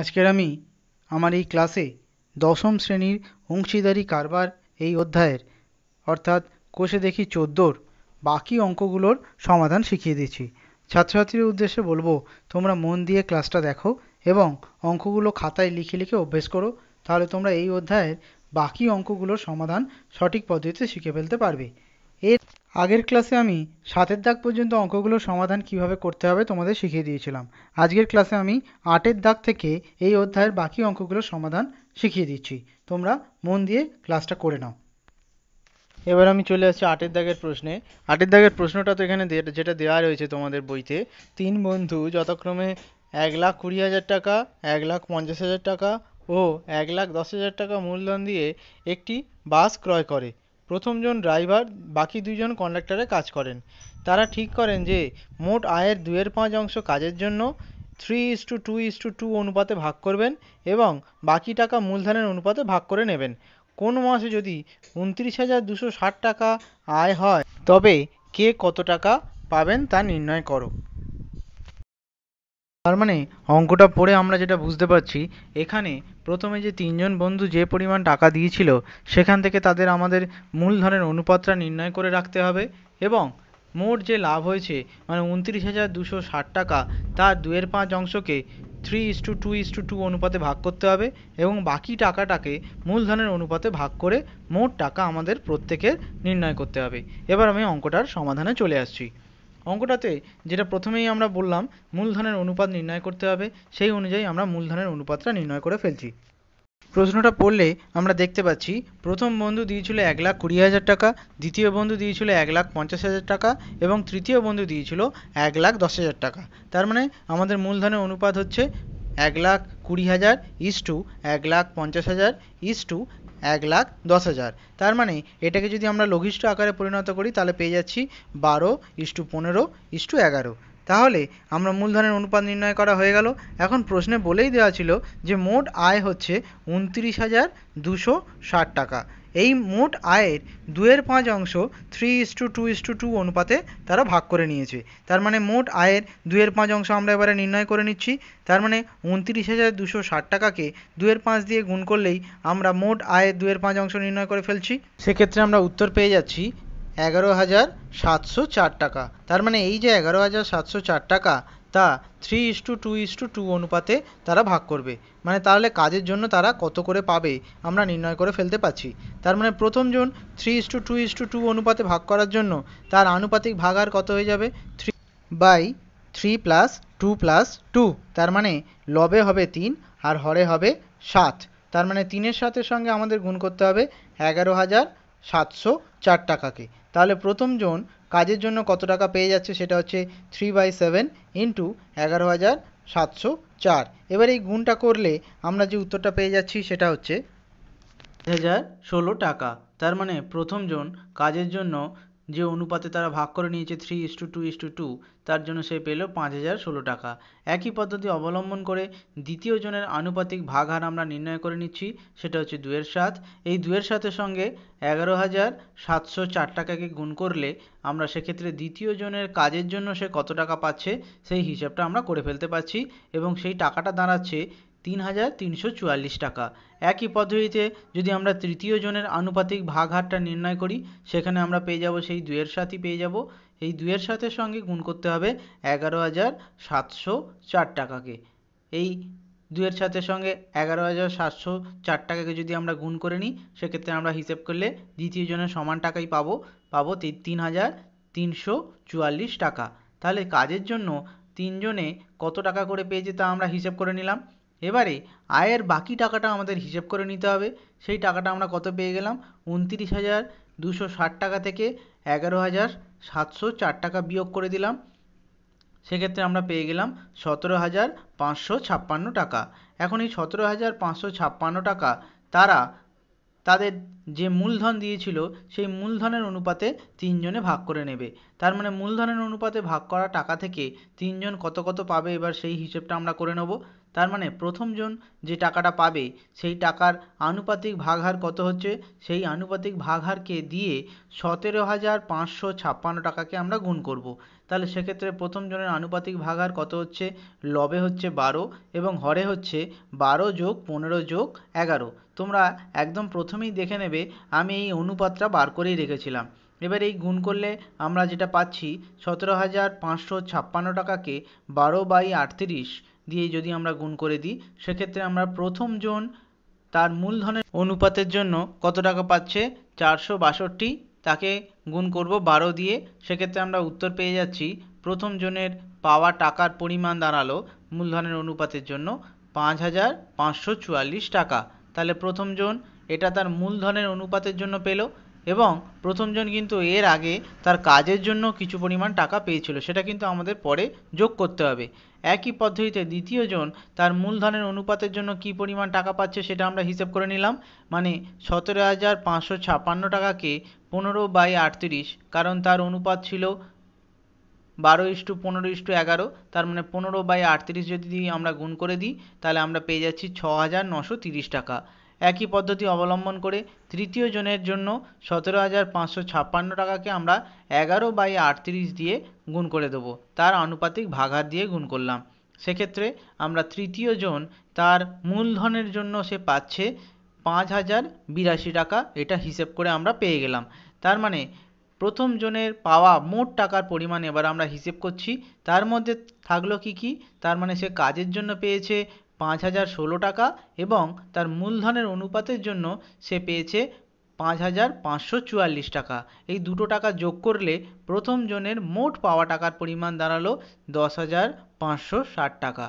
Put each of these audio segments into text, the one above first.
আজকের আমি আমার এই ক্লাসে দশম শ্রেণীর অংশীদারি কারবার এই অধ্যায়ের অর্থাৎ কোষে দেখি চোদ্দোর বাকি অঙ্কগুলোর সমাধান শিখিয়ে দিচ্ছি ছাত্রছাত্রীর উদ্দেশ্যে বলবো তোমরা মন দিয়ে ক্লাসটা দেখো এবং অঙ্কগুলো খাতায় লিখে লিখে অভ্যেস করো তাহলে তোমরা এই অধ্যায়ের বাকি অঙ্কগুলোর সমাধান সঠিক পদ্ধতিতে শিখে ফেলতে পারবে এর আগের ক্লাসে আমি সাতের দাগ পর্যন্ত অঙ্কগুলোর সমাধান কিভাবে করতে হবে তোমাদের শিখিয়ে দিয়েছিলাম আজকের ক্লাসে আমি আটের দাগ থেকে এই অধ্যায়ের বাকি অঙ্কগুলোর সমাধান শিখিয়ে দিচ্ছি তোমরা মন দিয়ে ক্লাসটা করে নাও এবার আমি চলে আসছি আটের দাগের প্রশ্নে আটের দাগের প্রশ্নটা তো এখানে যেটা দেওয়া রয়েছে তোমাদের বইতে তিন বন্ধু যথাক্রমে এক লাখ কুড়ি হাজার টাকা এক লাখ পঞ্চাশ হাজার টাকা ও এক লাখ দশ হাজার টাকা মূলধন দিয়ে একটি বাস ক্রয় করে প্রথমজন ড্রাইভার বাকি দুজন কন্ডাক্টরে কাজ করেন তারা ঠিক করেন যে মোট আয়ের দুয়ের পাঁচ অংশ কাজের জন্য three is to two is to two অনুপাতে ভাগ করবেন এবং বাকি টাকা মূলধনের অনুপাতে ভাগ করে নেবেন কোন মাসে যদি উনত্রিশ হাজার দুশো ষাট টাকা আয় হয় তবে কে কত টাকা পাবেন তা নির্ণয় করো তার মানে অঙ্কটা পড়ে আমরা যেটা বুঝতে পারছি এখানে প্রথমে যে তিনজন বন্ধু যে পরিমাণ টাকা দিয়েছিল সেখান থেকে তাদের আমাদের মূলধনের অনুপাতটা নির্ণয় করে রাখতে হবে এবং মোট যে লাভ হয়েছে মানে উনত্রিশ হাজার দুশো ষাট টাকা তার দুয়ের পাঁচ অংশকে three is to two is to two অনুপাতে ভাগ করতে হবে এবং বাকি টাকাটাকে মূলধনের অনুপাতে ভাগ করে মোট টাকা আমাদের প্রত্যেকের নির্ণয় করতে হবে এবার আমি অঙ্কটার সমাধানে চলে আসছি অঙ্কটাতে যেটা প্রথমেই আমরা বললাম মূলধনের অনুপাত নির্ণয় করতে হবে সেই অনুযায়ী আমরা মূলধনের অনুপাতটা নির্ণয় করে ফেলছি প্রশ্নটা পড়লে আমরা দেখতে পাচ্ছি প্রথম বন্ধু দিয়েছিল এক লাখ কুড়ি হাজার টাকা দ্বিতীয় বন্ধু দিয়েছিল এক লাখ পঞ্চাশ হাজার টাকা এবং তৃতীয় বন্ধু দিয়েছিল এক লাখ দশ হাজার টাকা তার মানে আমাদের মূলধনের অনুপাত হচ্ছে এক লাখ কুড়ি হাজার ইস টু এক লাখ পঞ্চাশ হাজার ইস টু এক লাখ দশ হাজার তার মানে এটাকে যদি আমরা লঘিষ্ঠ আকারে পরিণত করি তাহলে পেয়ে যাচ্ছি বারো ইস টু পনেরো ইস টু এগারো তাহলে আমরা মূলধনের অনুপাত নির্ণয় করা হয়ে গেল এখন প্রশ্নে বলেই দেওয়া ছিল যে মোট আয় হচ্ছে উনত্রিশ হাজার দুশো ষাট টাকা এই মোট আয়ের দুয়ের পাঁচ অংশ three is to two is to two অনুপাতে তারা ভাগ করে নিয়েছে তার মানে মোট আয়ের দুয়ের পাঁচ অংশ আমরা এবারে নির্ণয় করে নিচ্ছি তার মানে উনত্রিশ হাজার দুশো ষাট টাকাকে দুয়ের পাঁচ দিয়ে গুণ করলেই আমরা মোট আয়ের দুয়ের পাঁচ অংশ নির্ণয় করে ফেলছি সেক্ষেত্রে আমরা উত্তর পেয়ে যাচ্ছি এগারো হাজার সাতশো চার টাকা তার মানে এই যে এগারো হাজার সাতশো চার টাকা তা three is to two is to two অনুপাতে তারা ভাগ করবে মানে তাহলে কাজের জন্য তারা কত করে পাবে আমরা নির্ণয় করে ফেলতে পারছি তার মানে প্রথমজন three is to two is to two অনুপাতে ভাগ করার জন্য তার আনুপাতিক ভাগ আর কত হয়ে যাবে three by three plus two plus two তার মানে লবে হবে তিন আর হরে হবে সাত তার মানে তিনের সাথের সঙ্গে আমাদের গুণ করতে হবে এগারো হাজার সাতশো চার টাকাকে তাহলে প্রথমজন কাজের জন্য কত টাকা পেয়ে যাচ্ছে সেটা হচ্ছে থ্রি বাই সেভেন ইন্টু এগারো হাজার সাতশো চার এবার এই গুণটা করলে আমরা যে উত্তরটা পেয়ে যাচ্ছি সেটা হচ্ছে হাজার ষোলো টাকা তার মানে প্রথমজন কাজের জন্য যে অনুপাতে তারা ভাগ করে নিয়েছে three is to two is to two তার জন্য সে পেল পাঁচ হাজার ষোলো টাকা একই পদ্ধতি অবলম্বন করে দ্বিতীয় জনের আনুপাতিক ভাগহার আমরা নির্ণয় করে নিচ্ছি সেটা হচ্ছে দুয়ের সাত এই দুয়ের সাতের সঙ্গে এগারো হাজার সাতশো চার টাকাকে গুণ করলে আমরা সেক্ষেত্রে দ্বিতীয় জনের কাজের জন্য সে কত টাকা পাচ্ছে সেই হিসাবটা আমরা করে ফেলতে পারছি এবং সেই টাকাটা দাঁড়াচ্ছে তিন হাজার তিনশো চুয়াল্লিশ টাকা একই পদ্ধতিতে যদি আমরা তৃতীয় জনের আনুপাতিক ভাগ হারটা নির্ণয় করি সেখানে আমরা পেয়ে যাব সেই দুয়ের সাথে পেয়ে যাব এই দুয়ের সাথে সঙ্গে গুণ করতে হবে এগারো হাজার সাতশো চার টাকাকে এই দুয়ের সাথে সঙ্গে এগারো হাজার সাতশো চার টাকাকে যদি আমরা গুণ করে নিই সেক্ষেত্রে আমরা হিসেব করলে দ্বিতীয় জনের সমান টাকাই পাবো পাবো তিন হাজার তিনশো চুয়াল্লিশ টাকা তাহলে কাজের জন্য তিনজনে কত টাকা করে পেয়েছে তা আমরা হিসেব করে নিলাম এবারে আয়ের বাকি টাকাটা আমাদের হিসেব করে নিতে হবে সেই টাকাটা আমরা কত পেয়ে গেলাম উনত্রিশ হাজার দুশো ষাট টাকা থেকে এগারো হাজার সাতশো চার টাকা বিয়োগ করে দিলাম সেক্ষেত্রে আমরা পেয়ে গেলাম সতেরো হাজার পাঁচশো ছাপ্পান্ন টাকা এখন এই সতেরো হাজার পাঁচশো ছাপ্পান্ন টাকা তারা তাদের যে মূলধন দিয়েছিল সেই মূলধনের অনুপাতে তিনজনে ভাগ করে নেবে তার মানে মূলধনের অনুপাতে ভাগ করা টাকা থেকে তিনজন কত কত পাবে এবার সেই হিসেবটা আমরা করে নেব তার মানে প্রথমজন যে টাকাটা পাবে সেই টাকার আনুপাতিক ভাগহার কত হচ্ছে সেই আনুপাতিক ভাগহারকে দিয়ে সতেরো হাজার পাঁচশো ছাপ্পান্ন টাকাকে আমরা গুণ করব। তাহলে সেক্ষেত্রে প্রথমজনের আনুপাতিক ভাগহার কত হচ্ছে লবে হচ্ছে বারো এবং হরে হচ্ছে বারো যোগ পনেরো যোগ এগারো তোমরা একদম প্রথমেই দেখে নেবে আমি এই অনুপাতটা বার করেই রেখেছিলাম এবার এই গুণ করলে আমরা যেটা পাচ্ছি সতেরো হাজার পাঁচশো ছাপ্পান্ন টাকাকে বারো বাই আটত্রিশ দিয়ে যদি আমরা গুণ করে দিই সেক্ষেত্রে আমরা প্রথম জন তার মূলধনের অনুপাতের জন্য কত টাকা পাচ্ছে চারশো বাষট্টি তাকে গুণ করব বারো দিয়ে সেক্ষেত্রে আমরা উত্তর পেয়ে যাচ্ছি প্রথম জনের পাওয়া টাকার পরিমাণ দাঁড়ালো মূলধনের অনুপাতের জন্য পাঁচ হাজার পাঁচশো চুয়াল্লিশ টাকা তাহলে প্রথম জন এটা তার মূলধনের অনুপাতের জন্য পেল এবং প্রথমজন কিন্তু এর আগে তার কাজের জন্য কিছু পরিমাণ টাকা পেয়েছিল সেটা কিন্তু আমাদের পরে যোগ করতে হবে একই পদ্ধতিতে দ্বিতীয় জন তার মূলধনের অনুপাতের জন্য কি পরিমাণ টাকা পাচ্ছে সেটা আমরা হিসেব করে নিলাম মানে সতেরো হাজার পাঁচশো ছাপান্ন টাকাকে পনেরো বাই আটত্রিশ কারণ তার অনুপাত ছিল বারো ইস্টু পনেরো ইস্টু এগারো তার মানে পনেরো বাই আটত্রিশ যদি আমরা গুণ করে দিই তাহলে আমরা পেয়ে যাচ্ছি ছ হাজার নশো তিরিশ টাকা একই পদ্ধতি অবলম্বন করে তৃতীয় জনের জন্য সতেরো হাজার পাঁচশো ছাপ্পান্ন টাকাকে আমরা এগারো বাই আটত্রিশ দিয়ে গুণ করে দেবো তার আনুপাতিক ভাঘাত দিয়ে গুণ করলাম সেক্ষেত্রে আমরা তৃতীয় জন তার মূলধনের জন্য সে পাচ্ছে পাঁচ হাজার বিরাশি টাকা এটা হিসেব করে আমরা পেয়ে গেলাম তার মানে প্রথম জনের পাওয়া মোট টাকার পরিমাণ এবার আমরা হিসেব করছি তার মধ্যে থাকলো কি কি তার মানে সে কাজের জন্য পেয়েছে পাঁচ হাজার ষোলো টাকা এবং তার মূলধনের অনুপাতের জন্য সে পেয়েছে পাঁচ হাজার পাঁচশো চুয়াল্লিশ টাকা এই দুটো টাকা যোগ করলে প্রথম জনের মোট পাওয়া টাকার পরিমাণ দাঁড়ালো দশ হাজার পাঁচশো ষাট টাকা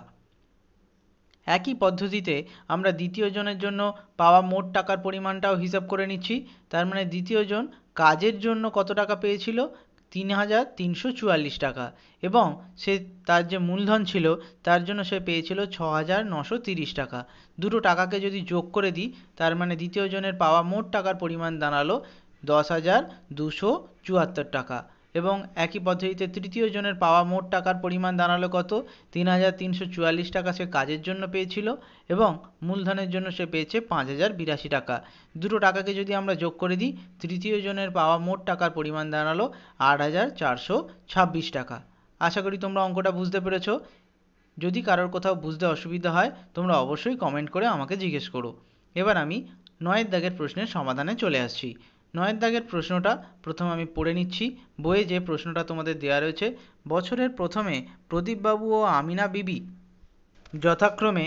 একই পদ্ধতিতে আমরা দ্বিতীয় জনের জন্য পাওয়া মোট টাকার পরিমাণটাও হিসাব করে নিচ্ছি তার মানে দ্বিতীয় জন কাজের জন্য কত টাকা পেয়েছিল তিন হাজার তিনশো চুয়াল্লিশ টাকা এবং সে তার যে মূলধন ছিল তার জন্য সে পেয়েছিল ছ হাজার নশো তিরিশ টাকা দুটো টাকাকে যদি যোগ করে দিই তার মানে দ্বিতীয় জনের পাওয়া মোট টাকার পরিমাণ দাঁড়ালো দশ হাজার দুশো চুয়াত্তর টাকা এবং একই পদ্ধতিতে তৃতীয় জনের পাওয়া মোট টাকার পরিমাণ দাঁড়ালো কত তিন হাজার তিনশো চুয়াল্লিশ টাকা সে কাজের জন্য পেয়েছিল এবং মূলধনের জন্য সে পেয়েছে পাঁচ হাজার বিরাশি টাকা দুটো টাকাকে যদি আমরা যোগ করে দিই তৃতীয় জনের পাওয়া মোট টাকার পরিমাণ দাঁড়ালো আট হাজার চারশো ছাব্বিশ টাকা আশা করি তোমরা অঙ্কটা বুঝতে পেরেছো যদি কারোর কোথাও বুঝতে অসুবিধা হয় তোমরা অবশ্যই কমেন্ট করে আমাকে জিজ্ঞেস করো এবার আমি নয়ের দাগের প্রশ্নের সমাধানে চলে আসছি নয়ের দাগের প্রশ্নটা প্রথম আমি পড়ে নিচ্ছি বইয়ে যে প্রশ্নটা তোমাদের দেওয়া রয়েছে বছরের প্রথমে প্রদীপবাবু ও আমিনা বিবি যথাক্রমে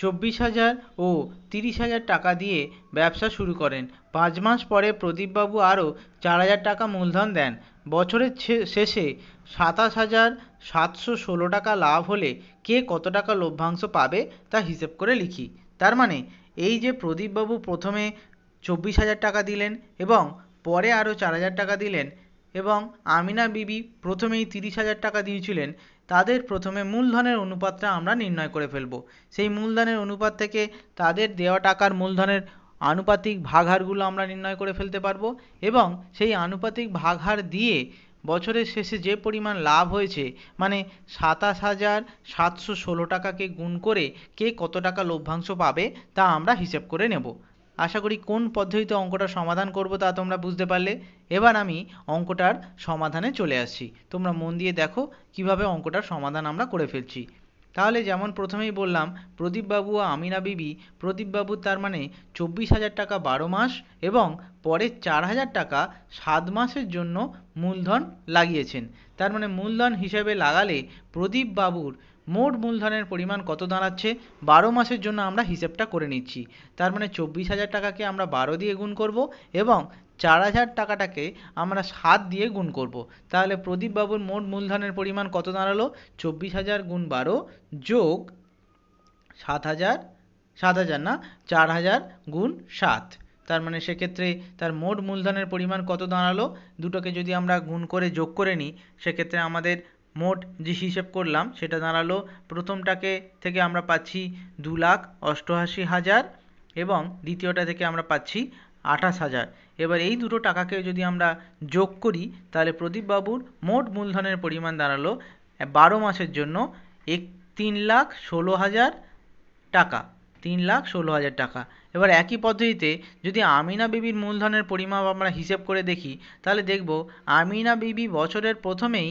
চব্বিশ হাজার ও তিরিশ হাজার টাকা দিয়ে ব্যবসা শুরু করেন পাঁচ মাস পরে প্রদীপবাবু আরও চার হাজার টাকা মূলধন দেন বছরের শেষে সাতাশ হাজার সাতশো ষোলো টাকা লাভ হলে কে কত টাকা লভ্যাংশ পাবে তা হিসেব করে লিখি তার মানে এই যে প্রদীপবাবু প্রথমে চব্বিশ হাজার টাকা দিলেন এবং পরে আরও চার হাজার টাকা দিলেন এবং আমিনা বিবি প্রথমেই তিরিশ হাজার টাকা দিয়েছিলেন তাদের প্রথমে মূলধনের অনুপাতটা আমরা নির্ণয় করে ফেলব সেই মূলধনের অনুপাত থেকে তাদের দেওয়া টাকার মূলধনের আনুপাতিক ভাগহারগুলো আমরা নির্ণয় করে ফেলতে পারবো এবং সেই আনুপাতিক ভাগহার দিয়ে বছরের শেষে যে পরিমাণ লাভ হয়েছে মানে সাতাশ হাজার সাতশো ষোলো টাকাকে গুণ করে কে কত টাকা লভ্যাংশ পাবে তা আমরা হিসেব করে নেব আশা করি কোন পদ্ধতিতে অঙ্কটার সমাধান করব তা তোমরা বুঝতে পারলে এবার আমি অঙ্কটার সমাধানে চলে আসছি তোমরা মন দিয়ে দেখো কিভাবে অঙ্কটার সমাধান আমরা করে ফেলছি তাহলে যেমন প্রথমেই বললাম প্রদীপবাবু ও আমিনা বিবি প্রদীপবাবু তার মানে চব্বিশ হাজার টাকা বারো মাস এবং পরে চার হাজার টাকা সাত মাসের জন্য মূলধন লাগিয়েছেন তার মানে মূলধন হিসেবে লাগালে প্রদীপবাবুর মোট মূলধনের পরিমাণ কত দাঁড়াচ্ছে বারো মাসের জন্য আমরা হিসেবটা করে নিচ্ছি তার মানে চব্বিশ হাজার টাকাকে আমরা বারো দিয়ে গুণ করব এবং চার হাজার টাকাটাকে আমরা সাত দিয়ে গুণ করব তাহলে প্রদীপবাবুর মোট মূলধনের পরিমাণ কত দাঁড়ালো চব্বিশ হাজার গুণ বারো যোগ সাত হাজার সাত হাজার না চার হাজার গুণ সাত তার মানে সেক্ষেত্রে তার মোট মূলধনের পরিমাণ কত দাঁড়ালো দুটোকে যদি আমরা গুণ করে যোগ করে নিই সেক্ষেত্রে আমাদের মোট যে হিসেব করলাম সেটা দাঁড়ালো প্রথমটাকে থেকে আমরা পাচ্ছি দু লাখ অষ্টআশি হাজার এবং দ্বিতীয়টা থেকে আমরা পাচ্ছি আঠাশ হাজার এবার এই দুটো টাকাকে যদি আমরা যোগ করি তাহলে প্রদীপবাবুর মোট মূলধনের পরিমাণ দাঁড়ালো বারো মাসের জন্য এক তিন লাখ ষোলো হাজার টাকা তিন লাখ ষোলো হাজার টাকা এবার একই পদ্ধতিতে যদি আমিনা বিবির মূলধনের পরিমাপ আমরা হিসেব করে দেখি তাহলে দেখব আমিনা বিবি বছরের প্রথমেই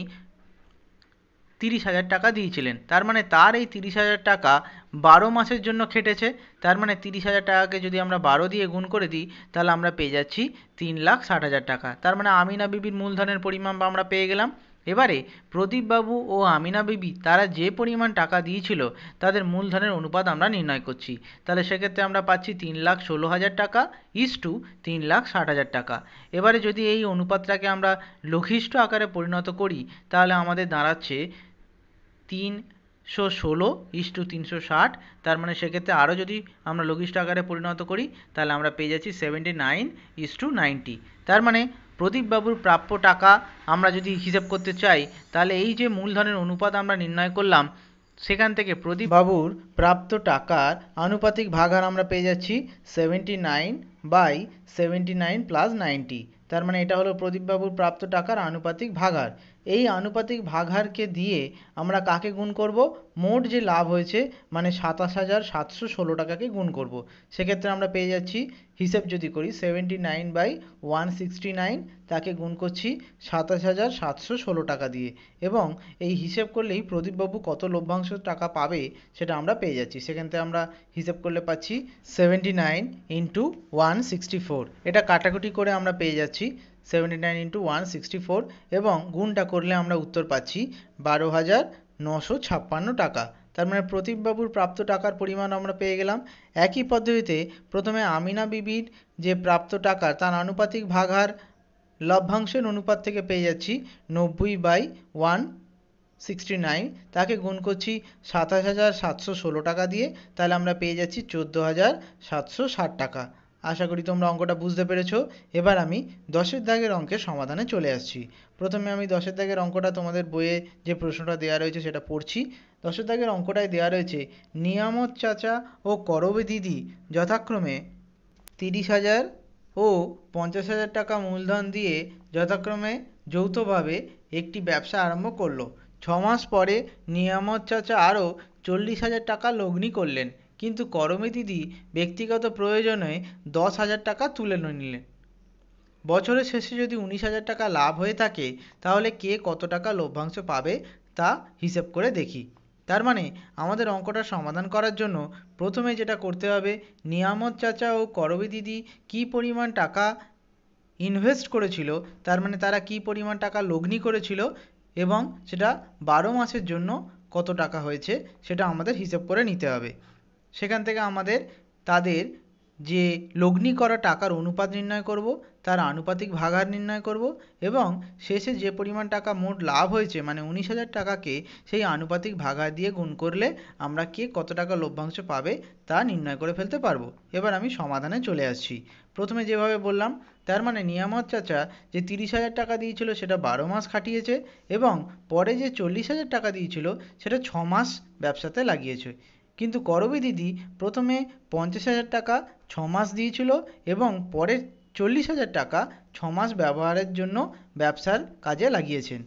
তিরিশ হাজার টাকা দিয়েছিলেন তার মানে তার এই তিরিশ হাজার টাকা বারো মাসের জন্য খেটেছে তার মানে তিরিশ হাজার টাকাকে যদি আমরা বারো দিয়ে গুণ করে দিই তাহলে আমরা পেয়ে যাচ্ছি তিন লাখ ষাট হাজার টাকা তার মানে আমিনা বিবির মূলধনের পরিমাণ আমরা পেয়ে গেলাম এবারে প্রদীপবাবু ও আমিনা বিবি তারা যে পরিমাণ টাকা দিয়েছিল তাদের মূলধনের অনুপাত আমরা নির্ণয় করছি তাহলে সেক্ষেত্রে আমরা পাচ্ছি তিন লাখ ষোলো হাজার টাকা ইস টু তিন লাখ ষাট হাজার টাকা এবারে যদি এই অনুপাতটাকে আমরা লঘিষ্ঠ আকারে পরিণত করি তাহলে আমাদের দাঁড়াচ্ছে তিনশো ষোলো ইস্টু তিনশো ষাট তার মানে সেক্ষেত্রে আরও যদি আমরা লঘিষ্ঠ আকারে পরিণত করি তাহলে আমরা পেয়ে যাচ্ছি সেভেন্টি নাইন ইস্টু নাইনটি তার মানে প্রদীপবাবুর প্রাপ্য টাকা আমরা যদি হিসেব করতে চাই তাহলে এই যে মূলধনের অনুপাত আমরা নির্ণয় করলাম সেখান থেকে প্রদীপ বাবুর প্রাপ্ত টাকার আনুপাতিক ভাগার আমরা পেয়ে যাচ্ছি seventy nine by seventy nine plus ninety তার মানে এটা হলো প্রদীপবাবুর প্রাপ্ত টাকার আনুপাতিক ভাগার এই আনুপাতিক ভাগারকে দিয়ে আমরা কাকে গুণ করব মোট যে লাভ হয়েছে মানে সাতাশ হাজার সাতশো ষোলো টাকাকে গুণ করব সেক্ষেত্রে আমরা পেয়ে যাচ্ছি হিসেব যদি করি seventy nine by one sixty nine তাকে গুণ করছি সাতাশ হাজার সাতশো ষোলো টাকা দিয়ে এবং এই হিসেব করলেই প্রদীপবাবু কত লভ্যাংশ টাকা পাবে সেটা আমরা পেয়ে যাচ্ছি সেখান থেকে আমরা হিসেব করলে পাচ্ছি seventy nine into one sixty four এটা কাটাকুটি করে আমরা পেয়ে যাচ্ছি seventy nine into one sixty four এবং গুণটা করলে আমরা উত্তর পাচ্ছি বারো হাজার নশো ছাপ্পান্ন টাকা তার মানে প্রদীপবাবুর প্রাপ্ত টাকার পরিমাণ আমরা পেয়ে গেলাম একই পদ্ধতিতে প্রথমে আমিনা বিবির যে প্রাপ্ত টাকা তার আনুপাতিক ভাগার লভ্যাংশের অনুপাত থেকে পেয়ে যাচ্ছি নব্বই বাই ওয়ান সিক্সটি নাইন তাকে গুণ করছি সাতাশ হাজার সাতশো ষোলো টাকা দিয়ে তাহলে আমরা পেয়ে যাচ্ছি চোদ্দো হাজার সাতশো ষাট টাকা আশা করি তোমরা অঙ্কটা বুঝতে পেরেছ এবার আমি দশের দাগের অঙ্কের সমাধানে চলে আসছি প্রথমে আমি দশের দাগের অঙ্কটা তোমাদের বইয়ে যে প্রশ্নটা দেওয়া রয়েছে সেটা পড়ছি দশের দাগের অঙ্কটায় দেওয়া রয়েছে নিয়ামত চাচা ও করবে দিদি যথাক্রমে তিরিশ হাজার ও পঞ্চাশ হাজার টাকা মূলধন দিয়ে যথাক্রমে যৌথভাবে একটি ব্যবসা আরম্ভ করলো ছ মাস পরে নিয়ামত চাচা আরও চল্লিশ হাজার টাকা লগ্নি করলেন কিন্তু করমে দিদি ব্যক্তিগত প্রয়োজনে দশ হাজার টাকা তুলে নিলেন বছরের শেষে যদি উনিশ হাজার টাকা লাভ হয়ে থাকে তাহলে কে কত টাকা লভ্যাংশ পাবে তা হিসেব করে দেখি তার মানে আমাদের অঙ্কটা সমাধান করার জন্য প্রথমে যেটা করতে হবে নিয়ামত চাচা ও করবী দিদি কী পরিমাণ টাকা ইনভেস্ট করেছিল তার মানে তারা কী পরিমাণ টাকা লগ্নি করেছিল এবং সেটা বারো মাসের জন্য কত টাকা হয়েছে সেটা আমাদের হিসেব করে নিতে হবে সেখান থেকে আমাদের তাদের যে লগ্নি করা টাকার অনুপাত নির্ণয় করব তার আনুপাতিক ভাগার নির্ণয় করব এবং শেষে যে পরিমাণ টাকা মোট লাভ হয়েছে মানে উনিশ হাজার টাকাকে সেই আনুপাতিক ভাগহার দিয়ে গুণ করলে আমরা কে কত টাকা লভ্যাংশ পাবে তা নির্ণয় করে ফেলতে পারবো এবার আমি সমাধানে চলে আসছি প্রথমে যেভাবে বললাম তার মানে নিয়ামত চাচা যে তিরিশ হাজার টাকা দিয়েছিল সেটা বারো মাস খাটিয়েছে এবং পরে যে চল্লিশ হাজার টাকা দিয়েছিল সেটা ছ মাস ব্যবসাতে লাগিয়েছে কিন্তু করবী দিদি প্রথমে পঞ্চাশ হাজার টাকা ছ মাস দিয়েছিল এবং পরে চল্লিশ হাজার টাকা ছ মাস ব্যবহারের জন্য ব্যবসার কাজে লাগিয়েছেন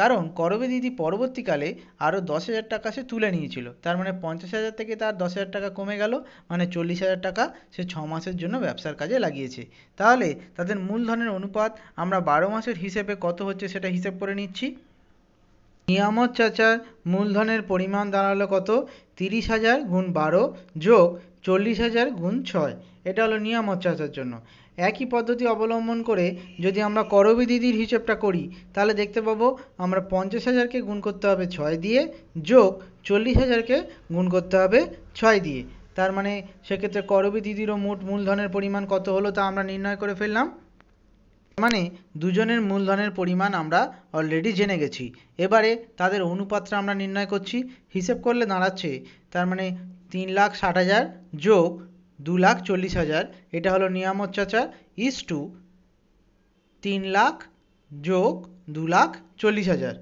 কারণ করবী দিদি পরবর্তীকালে আরও দশ হাজার টাকা সে তুলে নিয়েছিল তার মানে পঞ্চাশ হাজার থেকে তার দশ হাজার টাকা কমে গেল মানে চল্লিশ হাজার টাকা সে ছ মাসের জন্য ব্যবসার কাজে লাগিয়েছে তাহলে তাদের মূলধনের অনুপাত আমরা বারো মাসের হিসেবে কত হচ্ছে সেটা হিসেব করে নিচ্ছি নিয়ামত চাচার মূলধনের পরিমাণ দাঁড়ালো কত তিরিশ হাজার গুণ বারো যোগ চল্লিশ হাজার গুণ ছয় এটা হলো নিয়ামত চাচার জন্য একই পদ্ধতি অবলম্বন করে যদি আমরা করবী দিদির হিসেবটা করি তাহলে দেখতে পাবো আমরা পঞ্চাশ হাজারকে গুণ করতে হবে ছয় দিয়ে যোগ চল্লিশ হাজারকে গুণ করতে হবে ছয় দিয়ে তার মানে সেক্ষেত্রে করবী দিদিরও মোট মূলধনের পরিমাণ কত হলো তা আমরা নির্ণয় করে ফেললাম মানে দুজনের মূলধনের পরিমাণ আমরা অলরেডি জেনে গেছি এবারে তাদের অনুপাতটা আমরা নির্ণয় করছি হিসেব করলে দাঁড়াচ্ছে তার মানে তিন লাখ ষাট হাজার যোগ দু লাখ চল্লিশ হাজার এটা হলো নিয়ামত চাচা ইস টু তিন লাখ যোগ দু লাখ চল্লিশ হাজার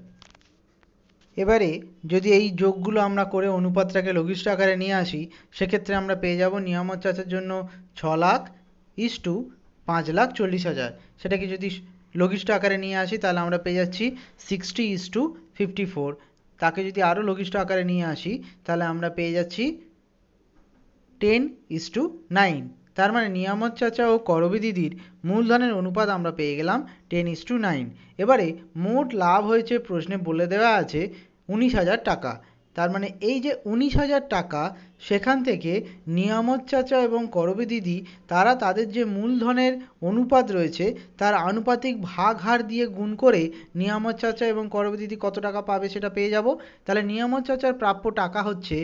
এবারে যদি এই যোগগুলো আমরা করে অনুপাতটাকে লঘিষ্ঠ আকারে নিয়ে আসি সেক্ষেত্রে আমরা পেয়ে যাব নিয়ামত চাচার জন্য ছ লাখ ইস টু পাঁচ লাখ চল্লিশ হাজার সেটাকে যদি লঘিষ্ঠ আকারে নিয়ে আসি তাহলে আমরা পেয়ে যাচ্ছি sixty is to fifty four তাকে যদি আরও লঘিষ্ঠ আকারে নিয়ে আসি তাহলে আমরা পেয়ে যাচ্ছি টেন ইস টু নাইন তার মানে নিয়ামত চাচা ও করবি দিদির মূলধনের অনুপাত আমরা পেয়ে গেলাম টেন ইস টু নাইন এবারে মোট লাভ হয়েছে প্রশ্নে বলে দেওয়া আছে উনিশ হাজার টাকা তার মানে এই যে উনিশ হাজার টাকা সেখান থেকে নিয়ামত চাচা এবং করবী দিদি তারা তাদের যে মূলধনের অনুপাত রয়েছে তার আনুপাতিক ভাগ হার দিয়ে গুণ করে নিয়ামত চাচা এবং করবী দিদি কত টাকা পাবে সেটা পেয়ে যাব তাহলে নিয়ামত চাচার প্রাপ্য টাকা হচ্ছে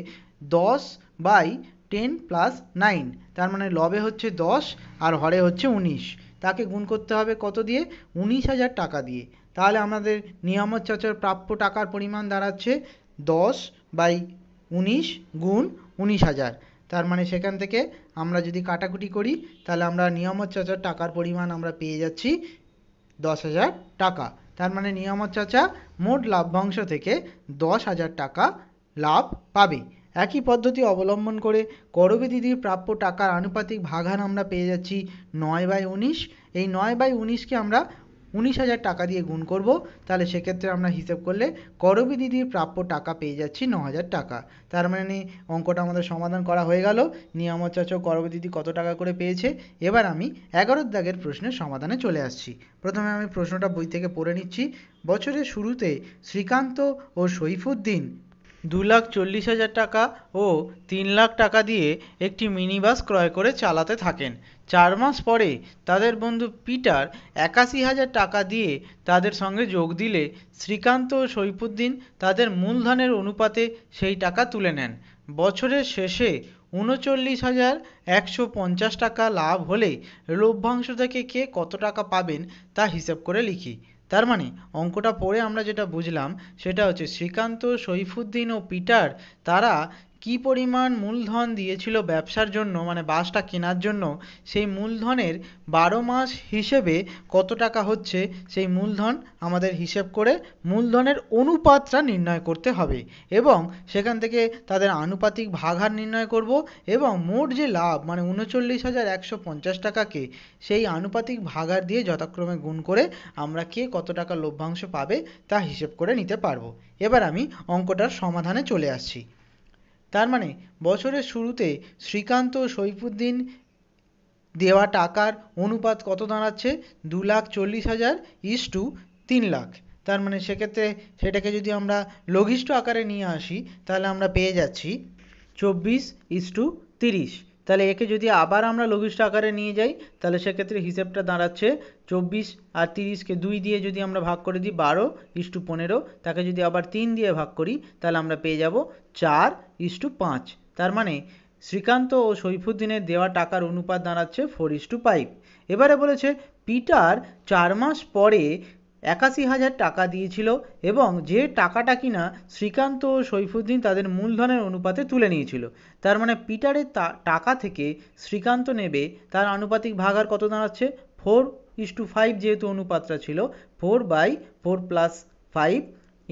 দশ বাই টেন প্লাস নাইন তার মানে লবে হচ্ছে দশ আর হরে হচ্ছে উনিশ তাকে গুণ করতে হবে কত দিয়ে উনিশ হাজার টাকা দিয়ে তাহলে আমাদের নিয়ামত চাচার প্রাপ্য টাকার পরিমাণ দাঁড়াচ্ছে দশ বাই উনিশ গুণ উনিশ হাজার তার মানে সেখান থেকে আমরা যদি কাটাকুটি করি তাহলে আমরা নিয়ামত চাচার টাকার পরিমাণ আমরা পেয়ে যাচ্ছি দশ হাজার টাকা তার মানে নিয়ামত চাচা মোট লাভ্যাংশ থেকে দশ হাজার টাকা লাভ পাবে একই পদ্ধতি অবলম্বন করে করবি দিদির প্রাপ্য টাকার আনুপাতিক ভাগান আমরা পেয়ে যাচ্ছি নয় বাই উনিশ এই নয় বাই উনিশকে আমরা উনিশ হাজার টাকা দিয়ে গুণ করব তাহলে সেক্ষেত্রে আমরা হিসেব করলে করবী দিদির প্রাপ্য টাকা পেয়ে যাচ্ছি ন হাজার টাকা তার মানে অঙ্কটা আমাদের সমাধান করা হয়ে গেল নিয়ামচাচ করবী দিদি কত টাকা করে পেয়েছে এবার আমি এগারো দাগের প্রশ্নের সমাধানে চলে আসছি প্রথমে আমি প্রশ্নটা বই থেকে পড়ে নিচ্ছি বছরের শুরুতে শ্রীকান্ত ও সৈফুদ্দিন দু লাখ চল্লিশ হাজার টাকা ও তিন লাখ টাকা দিয়ে একটি মিনিবাস ক্রয় করে চালাতে থাকেন চার মাস পরে তাদের বন্ধু পিটার একাশি হাজার টাকা দিয়ে তাদের সঙ্গে যোগ দিলে শ্রীকান্ত ও সৈফুদ্দিন তাদের মূলধনের অনুপাতে সেই টাকা তুলে নেন বছরের শেষে উনচল্লিশ হাজার একশো পঞ্চাশ টাকা লাভ হলে লভ্যাংশ থেকে কে কত টাকা পাবেন তা হিসাব করে লিখি তার মানে অঙ্কটা পড়ে আমরা যেটা বুঝলাম সেটা হচ্ছে শ্রীকান্ত সৈফুদ্দিন ও পিটার তারা কি পরিমাণ মূলধন দিয়েছিল ব্যবসার জন্য মানে বাসটা কেনার জন্য সেই মূলধনের বারো মাস হিসেবে কত টাকা হচ্ছে সেই মূলধন আমাদের হিসেব করে মূলধনের অনুপাতটা নির্ণয় করতে হবে এবং সেখান থেকে তাদের আনুপাতিক ভাগার নির্ণয় করব এবং মোট যে লাভ মানে উনচল্লিশ হাজার একশো পঞ্চাশ টাকাকে সেই আনুপাতিক ভাগার দিয়ে যথাক্রমে গুণ করে আমরা কে কত টাকা লভ্যাংশ পাবে তা হিসেব করে নিতে পারবো এবার আমি অঙ্কটার সমাধানে চলে আসছি তার মানে বছরের শুরুতে শ্রীকান্ত সৈফুদ্দিন দেওয়া টাকার অনুপাত কত দাঁড়াচ্ছে দু লাখ চল্লিশ হাজার ইস টু তিন লাখ তার মানে সেক্ষেত্রে সেটাকে যদি আমরা লঘিষ্ঠ আকারে নিয়ে আসি তাহলে আমরা পেয়ে যাচ্ছি চব্বিশ ইস টু তিরিশ তাহলে একে যদি আবার আমরা লঘিষ্ঠ আকারে নিয়ে যাই তাহলে সেক্ষেত্রে হিসেবটা দাঁড়াচ্ছে চব্বিশ আর তিরিশকে দুই দিয়ে যদি আমরা ভাগ করে দিই বারো ইস্টু পনেরো তাকে যদি আবার তিন দিয়ে ভাগ করি তাহলে আমরা পেয়ে যাব চার ইস্টু পাঁচ তার মানে শ্রীকান্ত ও সৈফুদ্দিনের দেওয়া টাকার অনুপাত দাঁড়াচ্ছে ফোর ইস্টু ফাইভ এবারে বলেছে পিটার চার মাস পরে একাশি হাজার টাকা দিয়েছিল এবং যে টাকাটা কিনা শ্রীকান্ত ও সৈফুদ্দিন তাদের মূলধনের অনুপাতে তুলে নিয়েছিল তার মানে পিটারের টাকা থেকে শ্রীকান্ত নেবে তার আনুপাতিক ভাগ আর কত দাঁড়াচ্ছে ফোর ইস টু ফাইভ যেহেতু অনুপাতটা ছিল four by four plus five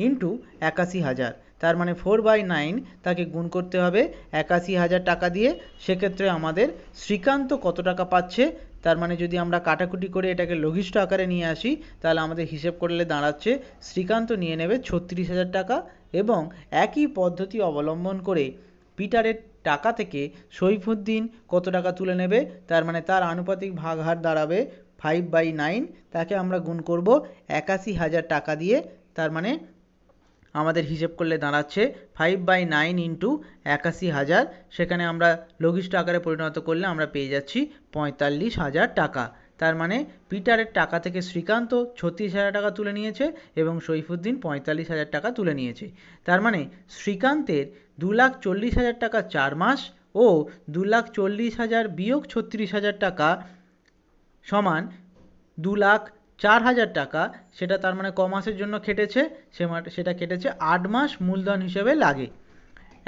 into একাশি হাজার তার মানে ফোর বাই নাইন তাকে গুণ করতে হবে একাশি হাজার টাকা দিয়ে সেক্ষেত্রে আমাদের শ্রীকান্ত কত টাকা পাচ্ছে তার মানে যদি আমরা কাটাকুটি করে এটাকে লঘিষ্ঠ আকারে নিয়ে আসি তাহলে আমাদের হিসেব করলে দাঁড়াচ্ছে শ্রীকান্ত নিয়ে নেবে ছত্রিশ হাজার টাকা এবং একই পদ্ধতি অবলম্বন করে পিটারের টাকা থেকে সৈফুদ্দিন কত টাকা তুলে নেবে তার মানে তার আনুপাতিক ভাগ হার দাঁড়াবে ফাইভ বাই নাইন তাকে আমরা গুণ করব একাশি হাজার টাকা দিয়ে তার মানে আমাদের হিসেব করলে দাঁড়াচ্ছে ফাইভ বাই নাইন ইন্টু একাশি হাজার সেখানে আমরা লঘিষ্ঠ আকারে পরিণত করলে আমরা পেয়ে যাচ্ছি পঁয়তাল্লিশ হাজার টাকা তার মানে পিটারের টাকা থেকে শ্রীকান্ত ছত্রিশ হাজার টাকা তুলে নিয়েছে এবং সৈফুদ্দিন পঁয়তাল্লিশ হাজার টাকা তুলে নিয়েছে তার মানে শ্রীকান্তের দু লাখ চল্লিশ হাজার টাকা চার মাস ও দু লাখ চল্লিশ হাজার বিয়োগ ছত্রিশ হাজার টাকা সমান দু লাখ চার হাজার টাকা সেটা তার মানে ক মাসের জন্য খেটেছে সে সেটা খেটেছে আট মাস মূলধন হিসেবে লাগে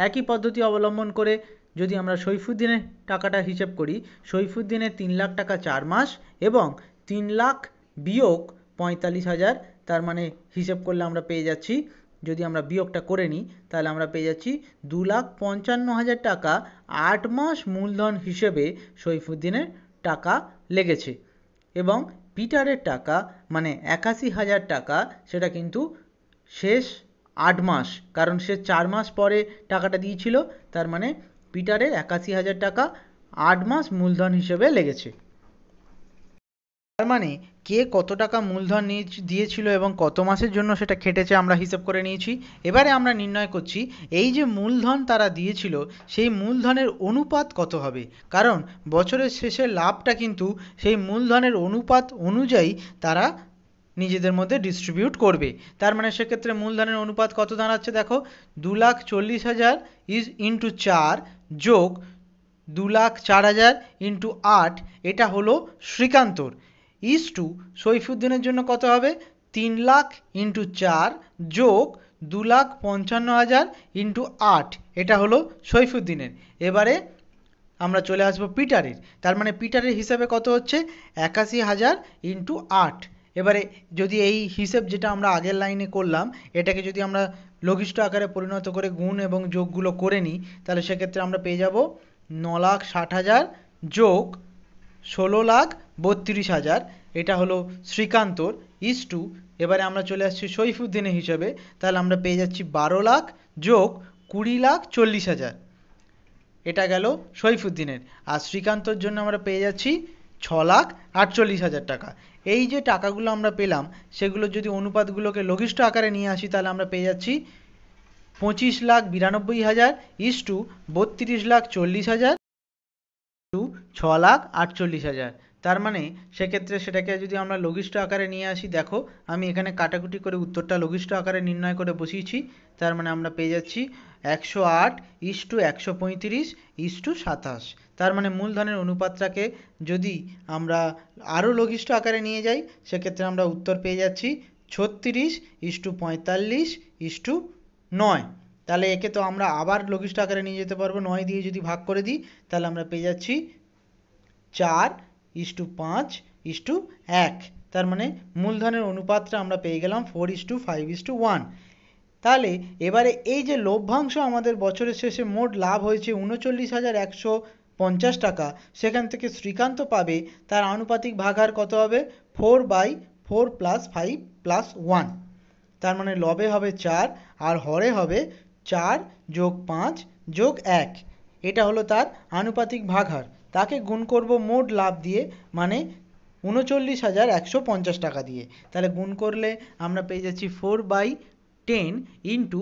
একই পদ্ধতি অবলম্বন করে যদি আমরা সৈফুদ্দিনের টাকাটা হিসেব করি সৈফুদ্দিনের তিন লাখ টাকা চার মাস এবং তিন লাখ বিয়োগ পঁয়তাল্লিশ হাজার তার মানে হিসেব করলে আমরা পেয়ে যাচ্ছি যদি আমরা বিয়োগটা করে নিই তাহলে আমরা পেয়ে যাচ্ছি দু লাখ পঞ্চান্ন হাজার টাকা আট মাস মূলধন হিসেবে সৈফুদ্দিনের টাকা লেগেছে এবং পিটারের টাকা মানে একাশি হাজার টাকা সেটা কিন্তু শেষ আট মাস কারণ সে চার মাস পরে টাকাটা দিয়েছিল তার মানে পিটারের একাশি হাজার টাকা আট মাস মূলধন হিসেবে লেগেছে তার মানে কে কত টাকা মূলধন দিয়েছিল এবং কত মাসের জন্য সেটা খেটেছে আমরা হিসাব করে নিয়েছি এবারে আমরা নির্ণয় করছি এই যে মূলধন তারা দিয়েছিল সেই মূলধনের অনুপাত কত হবে কারণ বছরের শেষে লাভটা কিন্তু সেই মূলধনের অনুপাত অনুযায়ী তারা নিজেদের মধ্যে ডিস্ট্রিবিউট করবে তার মানে সেক্ষেত্রে মূলধনের অনুপাত কত দাঁড়াচ্ছে দেখো দু লাখ চল্লিশ হাজার ইজ ইন্টু চার যোগ দু লাখ চার হাজার ইন্টু আট এটা হলো শ্রীকান্তর ইস টু সৈফুদ্দিনের জন্য কত হবে তিন লাখ ইন্টু চার যোগ দু লাখ পঞ্চান্ন হাজার ইন্টু আট এটা হলো সৈফুদ্দিনের এবারে আমরা চলে আসবো পিটারের তার মানে পিটারের হিসাবে কত হচ্ছে একাশি হাজার ইন্টু আট এবারে যদি এই হিসেব যেটা আমরা আগের লাইনে করলাম এটাকে যদি আমরা লঘিষ্ঠ আকারে পরিণত করে গুণ এবং যোগগুলো করে নিই তাহলে সেক্ষেত্রে আমরা পেয়ে যাব ন লাখ ষাট হাজার যোগ ষোলো লাখ বত্রিশ হাজার এটা হলো শ্রীকান্তর ইস টু এবারে আমরা চলে আসছি সৈফুদ্দিনের হিসাবে তাহলে আমরা পেয়ে যাচ্ছি বারো লাখ যোগ কুড়ি লাখ চল্লিশ হাজার এটা গেল সৈফুদ্দিনের আর শ্রীকান্তর জন্য আমরা পেয়ে যাচ্ছি ছ লাখ আটচল্লিশ হাজার টাকা এই যে টাকাগুলো আমরা পেলাম সেগুলোর যদি অনুপাতগুলোকে লঘিষ্ঠ আকারে নিয়ে আসি তাহলে আমরা পেয়ে যাচ্ছি পঁচিশ লাখ বিরানব্বই হাজার ইস টু বত্রিশ লাখ চল্লিশ হাজার টু ছ লাখ আটচল্লিশ হাজার তার মানে সেক্ষেত্রে সেটাকে যদি আমরা লঘিষ্ঠ আকারে নিয়ে আসি দেখো আমি এখানে কাটাকুটি করে উত্তরটা লঘিষ্ঠ আকারে নির্ণয় করে বসিয়েছি তার মানে আমরা পেয়ে যাচ্ছি একশো আট ইস টু একশো পঁয়ত্রিশ ইস টু সাতাশ তার মানে মূলধনের অনুপাতটাকে যদি আমরা আরও লঘিষ্ঠ আকারে নিয়ে যাই সেক্ষেত্রে আমরা উত্তর পেয়ে যাচ্ছি ছত্রিশ ইস টু পঁয়তাল্লিশ ইস টু নয় তাহলে একে তো আমরা আবার লঘিষ্ঠ আকারে নিয়ে যেতে পারবো নয় দিয়ে যদি ভাগ করে দিই তাহলে আমরা পেয়ে যাচ্ছি চার ইস টু পাঁচ ইস টু এক তার মানে মূলধনের অনুপাতটা আমরা পেয়ে গেলাম four is to five is to one তাহলে এবারে এই যে লভ্যাংশ আমাদের বছরের শেষে মোট লাভ হয়েছে উনচল্লিশ হাজার একশো পঞ্চাশ টাকা সেখান থেকে শ্রীকান্ত পাবে তার আনুপাতিক ভাগহার কত হবে four by four plus five plus one তার মানে লবে হবে চার আর হরে হবে চার যোগ পাঁচ যোগ এক এটা হলো তার আনুপাতিক ভাগার তাকে গুণ করব মোট লাভ দিয়ে মানে উনচল্লিশ হাজার একশো পঞ্চাশ টাকা দিয়ে তাহলে গুণ করলে আমরা পেয়ে যাচ্ছি ফোর বাই টেন ইন্টু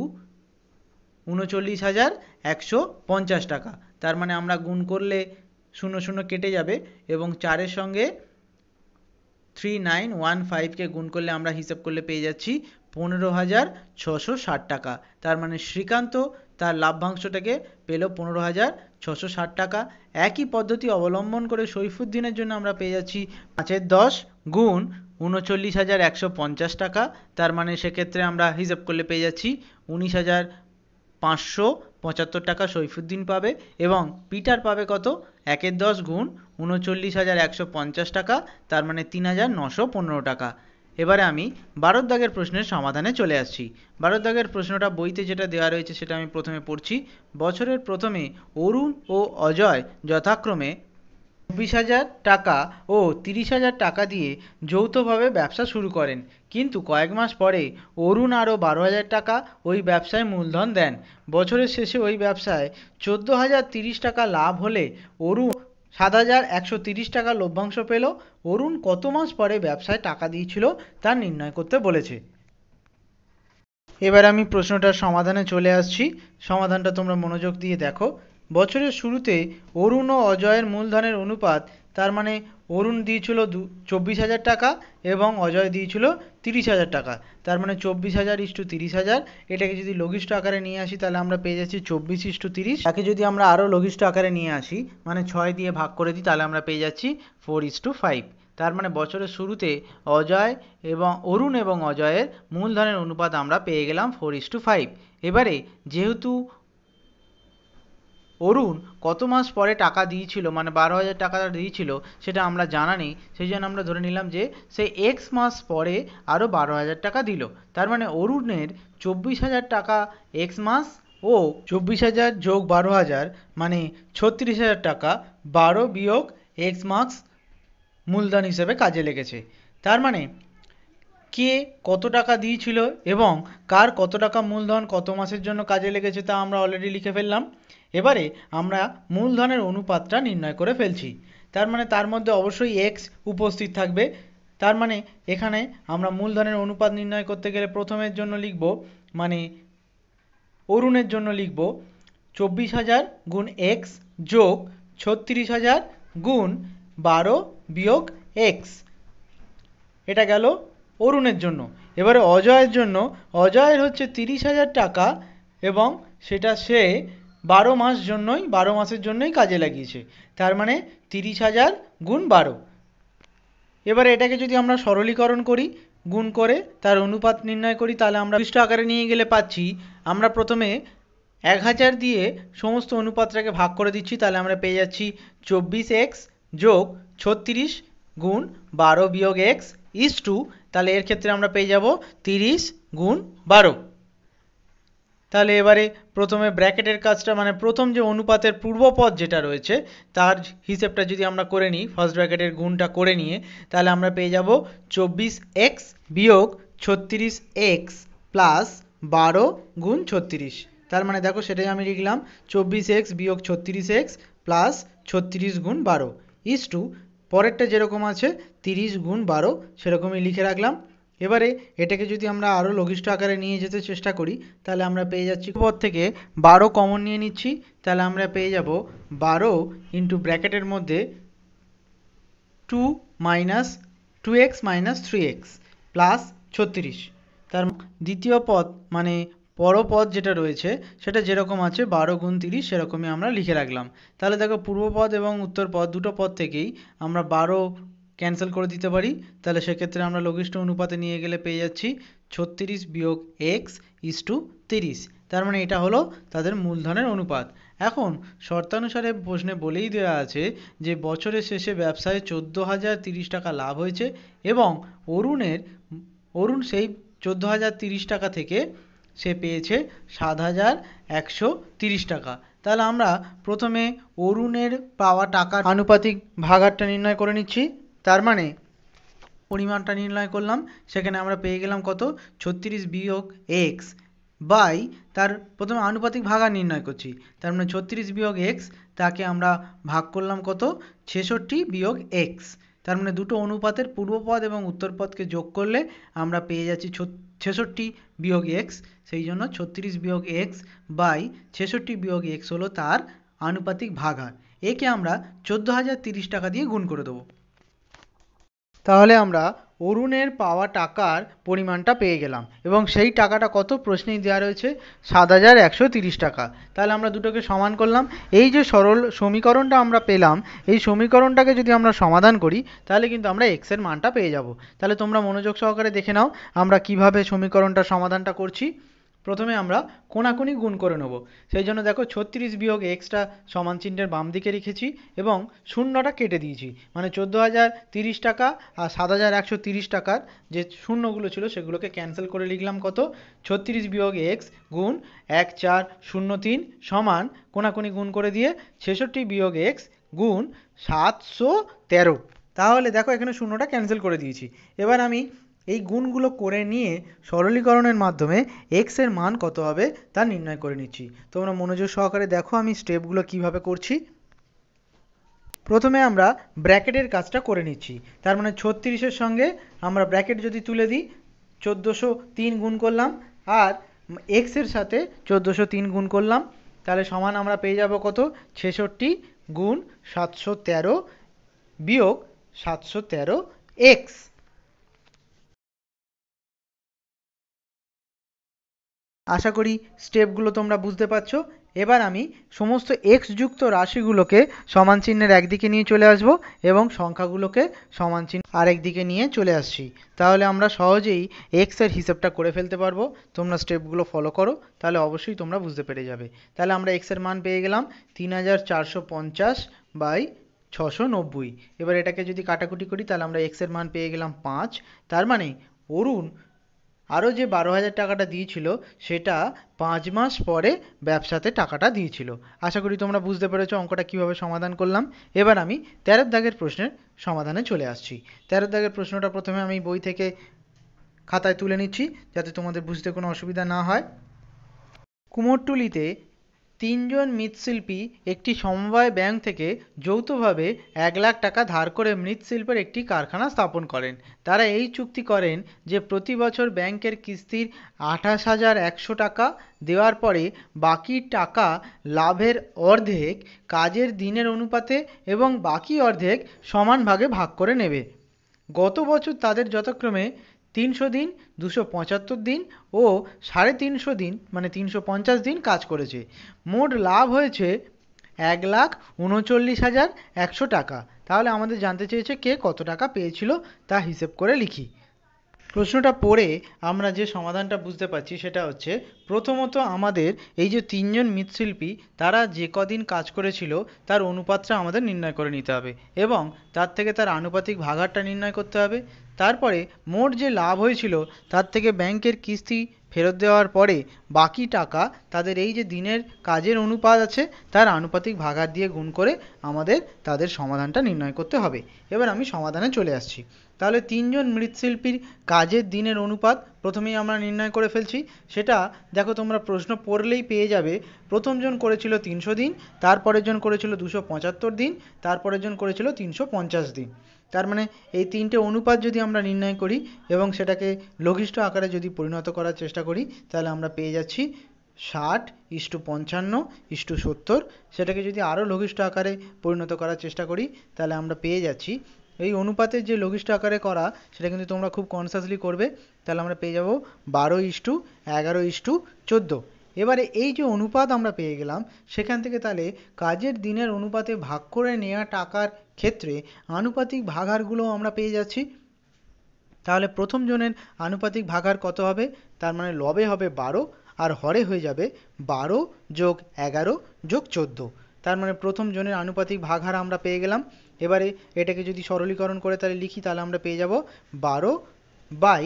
উনচল্লিশ হাজার একশো পঞ্চাশ টাকা তার মানে আমরা গুণ করলে শূন্য শূন্য কেটে যাবে এবং চারের সঙ্গে থ্রি নাইন ওয়ান ফাইভকে গুণ করলে আমরা হিসাব করলে পেয়ে যাচ্ছি পনেরো হাজার ছশো ষাট টাকা তার মানে শ্রীকান্ত তার লাভ্যাংশটাকে পেল পনেরো হাজার ছশো ষাট টাকা একই পদ্ধতি অবলম্বন করে সৈফুদ্দিনের জন্য আমরা পেয়ে যাচ্ছি পাঁচের দশ গুণ উনচল্লিশ হাজার একশো পঞ্চাশ টাকা তার মানে সেক্ষেত্রে আমরা হিসাব করলে পেয়ে যাচ্ছি উনিশ হাজার পাঁচশো পঁচাত্তর টাকা সৈফুদ্দিন পাবে এবং পিটার পাবে কত একের দশ গুণ উনচল্লিশ হাজার একশো পঞ্চাশ টাকা তার মানে তিন হাজার নশো পনেরো টাকা এবারে আমি বারো দাগের প্রশ্নের সমাধানে চলে আসছি বারো দাগের প্রশ্নটা বইতে যেটা দেওয়া রয়েছে সেটা আমি প্রথমে পড়ছি বছরের প্রথমে অরুণ ও অজয় যথাক্রমে চব্বিশ হাজার টাকা ও তিরিশ হাজার টাকা দিয়ে যৌথভাবে ব্যবসা শুরু করেন কিন্তু কয়েক মাস পরে অরুণ আরও বারো হাজার টাকা ওই ব্যবসায় মূলধন দেন বছরের শেষে ওই ব্যবসায় চোদ্দো হাজার তিরিশ টাকা লাভ হলে অরুণ সাত হাজার একশো তিরিশ টাকা লভ্যাংশ পেল অরুণ কত মাস পরে ব্যবসায় টাকা দিয়েছিল তা নির্ণয় করতে বলেছে এবার আমি প্রশ্নটার সমাধানে চলে আসছি সমাধানটা তোমরা মনোযোগ দিয়ে দেখো বছরের শুরুতে অরুণ ও অজয়ের মূলধনের অনুপাত তার মানে অরুণ দিয়েছিল দু চব্বিশ হাজার টাকা এবং অজয় দিয়েছিল তিরিশ হাজার টাকা তার মানে চব্বিশ হাজার টু তিরিশ হাজার এটাকে যদি লঘিষ্ঠ আকারে নিয়ে আসি তাহলে আমরা পেয়ে যাচ্ছি চব্বিশ ইস্টু তিরিশ তাকে যদি আমরা আরও লঘিষ্ঠ আকারে নিয়ে আসি মানে ছয় দিয়ে ভাগ করে দিই তাহলে আমরা পেয়ে যাচ্ছি ফোর টু ফাইভ তার মানে বছরের শুরুতে অজয় এবং অরুণ এবং অজয়ের মূলধনের অনুপাত আমরা পেয়ে গেলাম ফোর ইস টু ফাইভ এবারে যেহেতু অরুণ কত মাস পরে টাকা দিয়েছিলো মানে বারো হাজার টাকাটা দিয়েছিলো সেটা আমরা জানা নেই সেই জন্য আমরা ধরে নিলাম যে সে x মাস পরে আরও বারো হাজার টাকা দিলো তার মানে অরুণের চব্বিশ হাজার টাকা x মাস ও চব্বিশ হাজার যোগ বারো হাজার মানে ছত্রিশ হাজার টাকা বারো বিয়োগ এক্স মাস মূলধন হিসেবে কাজে লেগেছে তার মানে কে কত টাকা দিয়েছিল এবং কার কত টাকা মূলধন কত মাসের জন্য কাজে লেগেছে তা আমরা অলরেডি লিখে ফেললাম এবারে আমরা মূলধনের অনুপাতটা নির্ণয় করে ফেলছি তার মানে তার মধ্যে অবশ্যই এক্স উপস্থিত থাকবে তার মানে এখানে আমরা মূলধনের অনুপাত নির্ণয় করতে গেলে প্রথমের জন্য লিখব মানে অরুণের জন্য লিখব চব্বিশ হাজার গুণ এক্স যোগ ছত্রিশ হাজার গুণ বারো বিয়োগ এক্স এটা গেল অরুণের জন্য এবারে অজয়ের জন্য অজয়ের হচ্ছে তিরিশ হাজার টাকা এবং সেটা সে বারো মাস জন্যই বারো মাসের জন্যই কাজে লাগিয়েছে তার মানে তিরিশ হাজার গুণ বারো এবারে এটাকে যদি আমরা সরলীকরণ করি গুণ করে তার অনুপাত নির্ণয় করি তাহলে আমরা পৃষ্ঠ আকারে নিয়ে গেলে পাচ্ছি আমরা প্রথমে এক হাজার দিয়ে সমস্ত অনুপাতটাকে ভাগ করে দিচ্ছি তাহলে আমরা পেয়ে যাচ্ছি চব্বিশ এক্স যোগ ছত্রিশ গুণ বারো বিয়োগ এক্স ইস টু তাহলে এর ক্ষেত্রে আমরা পেয়ে যাব তিরিশ গুণ বারো তাহলে এবারে প্রথমে ব্র্যাকেটের কাজটা মানে প্রথম যে অনুপাতের পূর্বপদ যেটা রয়েছে তার হিসেবটা যদি আমরা করে নিই ফার্স্ট ব্র্যাকেটের গুণটা করে নিয়ে তাহলে আমরা পেয়ে যাব চব্বিশ এক্স বিয়োগ ছত্রিশ এক্স প্লাস বারো গুণ ছত্রিশ তার মানে দেখো সেটাই আমি লিখলাম চব্বিশ এক্স বিয়োগ ছত্রিশ এক্স প্লাস ছত্রিশ গুণ বারো ইস টু পরেরটা যেরকম আছে তিরিশ গুণ বারো সেরকমই লিখে রাখলাম এবারে এটাকে যদি আমরা আরও লঘিষ্ঠ আকারে নিয়ে যেতে চেষ্টা করি তাহলে আমরা পেয়ে যাচ্ছি পর থেকে বারো কমন নিয়ে নিচ্ছি তাহলে আমরা পেয়ে যাব বারো ইন্টু ব্র্যাকেটের মধ্যে two minus two x minus three x plus ছত্রিশ তার দ্বিতীয় পদ মানে পর পদ যেটা রয়েছে সেটা যেরকম আছে বারো গুণ তিরিশ সেরকমই আমরা লিখে রাখলাম তাহলে দেখো পূর্ব পদ এবং উত্তর পদ দুটো পদ থেকেই আমরা বারো ক্যান্সেল করে দিতে পারি তাহলে সেক্ষেত্রে আমরা লঘিষ্ঠ অনুপাতে নিয়ে গেলে পেয়ে যাচ্ছি ছত্রিশ বিয়োগ এক্স ইস টু তিরিশ তার মানে এটা হলো তাদের মূলধনের অনুপাত এখন শর্তানুসারে প্রশ্নে বলেই দেওয়া আছে যে বছরের শেষে ব্যবসায় চোদ্দো হাজার তিরিশ টাকা লাভ হয়েছে এবং অরুণের অরুণ সেই চোদ্দো হাজার তিরিশ টাকা থেকে সে পেয়েছে সাত হাজার একশো তিরিশ টাকা তাহলে আমরা প্রথমে অরুণের পাওয়া টাকার আনুপাতিক ভাগারটা নির্ণয় করে নিচ্ছি তার মানে পরিমাণটা নির্ণয় করলাম সেখানে আমরা পেয়ে গেলাম কত ছত্রিশ বিয়োগ এক্স বাই তার প্রথমে আনুপাতিক ভাগা নির্ণয় করছি তার মানে ছত্রিশ বিয়োগ এক্স তাকে আমরা ভাগ করলাম কত ছেষট্টি বিয়োগ এক্স তার মানে দুটো অনুপাতের পূর্বপদ এবং উত্তরপদকে যোগ করলে আমরা পেয়ে যাচ্ছি ছেষট্টি বিয়োগ এক্স সেই জন্য ছত্রিশ বিয়োগ এক্স বাই ছেষট্টি বিয়োগ এক্স হলো তার আনুপাতিক ভাগা একে আমরা চোদ্দো হাজার তিরিশ টাকা দিয়ে গুণ করে দেবো তাহলে আমরা অরুণের পাওয়া টাকার পরিমাণটা পেয়ে গেলাম এবং সেই টাকাটা কত প্রশ্নেই দেওয়া রয়েছে সাত হাজার একশো তিরিশ টাকা তাহলে আমরা দুটোকে সমান করলাম এই যে সরল সমীকরণটা আমরা পেলাম এই সমীকরণটাকে যদি আমরা সমাধান করি তাহলে কিন্তু আমরা এক্সের মানটা পেয়ে যাব তাহলে তোমরা মনোযোগ সহকারে দেখে নাও আমরা কিভাবে সমীকরণটা সমাধানটা করছি প্রথমে আমরা কোনাকুনি গুণ করে নেব সেই জন্য দেখো ছত্রিশ বিয়োগ এক্সটা সমান চিহ্নের বাম দিকে রেখেছি এবং শূন্যটা কেটে দিয়েছি মানে চোদ্দো হাজার তিরিশ টাকা আর সাত হাজার একশো তিরিশ টাকার যে শূন্যগুলো ছিল সেগুলোকে ক্যান্সেল করে লিখলাম কত ছত্রিশ বিয়োগ এক্স গুণ এক চার শূন্য তিন সমান কোনাকুনি গুণ করে দিয়ে ছেষট্টি বিয়োগ এক্স গুণ সাতশো তেরো তাহলে দেখো এখানে শূন্যটা ক্যান্সেল করে দিয়েছি এবার আমি এই গুণগুলো করে নিয়ে সরলীকরণের মাধ্যমে এক্স এর মান কত হবে তা নির্ণয় করে নিচ্ছি তোমরা মনোযোগ সহকারে দেখো আমি স্টেপগুলো কিভাবে করছি প্রথমে আমরা ব্র্যাকেটের কাজটা করে নিচ্ছি তার মানে ছত্রিশের সঙ্গে আমরা ব্র্যাকেট যদি তুলে দিই চোদ্দোশো তিন গুণ করলাম আর এক্সের সাথে চোদ্দোশো তিন গুণ করলাম তাহলে সমান আমরা পেয়ে যাব কত ছেষট্টি গুণ সাতশো তেরো বিয়োগ সাতশো তেরো এক্স আশা করি স্টেপগুলো তোমরা বুঝতে পারছো এবার আমি সমস্ত এক্স যুক্ত রাশিগুলোকে সমান চিহ্নের একদিকে নিয়ে চলে আসব এবং সংখ্যাগুলোকে সমান চিহ্ন আরেক দিকে নিয়ে চলে আসছি তাহলে আমরা সহজেই এক্সের হিসেবটা করে ফেলতে পারবো তোমরা স্টেপগুলো ফলো করো তাহলে অবশ্যই তোমরা বুঝতে পেরে যাবে তাহলে আমরা এক্সের মান পেয়ে গেলাম তিন হাজার চারশো পঞ্চাশ বাই ছশো নব্বই এবার এটাকে যদি কাটাকুটি করি তাহলে আমরা এক্সের মান পেয়ে গেলাম পাঁচ তার মানে অরুণ আরও যে বারো হাজার টাকাটা দিয়েছিল সেটা পাঁচ মাস পরে ব্যবসাতে টাকাটা দিয়েছিল আশা করি তোমরা বুঝতে পেরেছো অঙ্কটা কীভাবে সমাধান করলাম এবার আমি তেরো দাগের প্রশ্নের সমাধানে চলে আসছি তেরো দাগের প্রশ্নটা প্রথমে আমি বই থেকে খাতায় তুলে নিচ্ছি যাতে তোমাদের বুঝতে কোনো অসুবিধা না হয় কুমোরটুলিতে তিনজন মৃৎশিল্পী একটি সমবায় ব্যাংক থেকে যৌথভাবে এক লাখ টাকা ধার করে মৃৎশিল্পের একটি কারখানা স্থাপন করেন তারা এই চুক্তি করেন যে প্রতি বছর ব্যাংকের কিস্তির আঠাশ হাজার একশো টাকা দেওয়ার পরে বাকি টাকা লাভের অর্ধেক কাজের দিনের অনুপাতে এবং বাকি অর্ধেক সমান ভাগে ভাগ করে নেবে গত বছর তাদের যথাক্রমে তিনশো দিন দুশো পঁচাত্তর দিন ও সাড়ে তিনশো দিন মানে তিনশো পঞ্চাশ দিন কাজ করেছে মোট লাভ হয়েছে এক লাখ উনচল্লিশ হাজার একশো টাকা তাহলে আমাদের জানতে চেয়েছে কে কত টাকা পেয়েছিল তা হিসেব করে লিখি প্রশ্নটা পড়ে আমরা যে সমাধানটা বুঝতে পারছি সেটা হচ্ছে প্রথমত আমাদের এই যে তিনজন মৃৎশিল্পী তারা যে কদিন কাজ করেছিল তার অনুপাতটা আমাদের নির্ণয় করে নিতে হবে এবং তার থেকে তার আনুপাতিক ভাগারটা নির্ণয় করতে হবে তারপরে মোট যে লাভ হয়েছিল তার থেকে ব্যাংকের কিস্তি ফেরত দেওয়ার পরে বাকি টাকা তাদের এই যে দিনের কাজের অনুপাত আছে তার আনুপাতিক ভাগার দিয়ে গুণ করে আমাদের তাদের সমাধানটা নির্ণয় করতে হবে এবার আমি সমাধানে চলে আসছি তাহলে তিনজন মৃৎশিল্পীর কাজের দিনের অনুপাত প্রথমেই আমরা নির্ণয় করে ফেলছি সেটা দেখো তোমরা প্রশ্ন পড়লেই পেয়ে যাবে প্রথমজন করেছিল তিনশো দিন তারপরের জন করেছিল দুশো পঁচাত্তর দিন তারপরের জন করেছিল তিনশো পঞ্চাশ দিন তার মানে এই তিনটে অনুপাত যদি আমরা নির্ণয় করি এবং সেটাকে লঘিষ্ঠ আকারে যদি পরিণত করার চেষ্টা করি তাহলে আমরা পেয়ে যাচ্ছি ষাট ইস্টু পঞ্চান্ন ইস্টু সত্তর সেটাকে যদি আরও লঘিষ্ঠ আকারে পরিণত করার চেষ্টা করি তাহলে আমরা পেয়ে যাচ্ছি এই অনুপাতের যে লঘিষ্ঠ আকারে করা সেটা কিন্তু তোমরা খুব কনসাসলি করবে তাহলে আমরা পেয়ে যাবো বারো ইস্টু এগারো ইস্টু চোদ্দো এবারে এই যে অনুপাত আমরা পেয়ে গেলাম সেখান থেকে তাহলে কাজের দিনের অনুপাতে ভাগ করে নেওয়া টাকার ক্ষেত্রে আনুপাতিক ভাগারগুলো আমরা পেয়ে যাচ্ছি তাহলে প্রথম জনের আনুপাতিক ভাগার কত হবে তার মানে লবে হবে বারো আর হরে হয়ে যাবে বারো যোগ এগারো যোগ চোদ্দো তার মানে প্রথম জনের আনুপাতিক ভাগার আমরা পেয়ে গেলাম এবারে এটাকে যদি সরলীকরণ করে তাহলে লিখি তাহলে আমরা পেয়ে যাব বারো বাই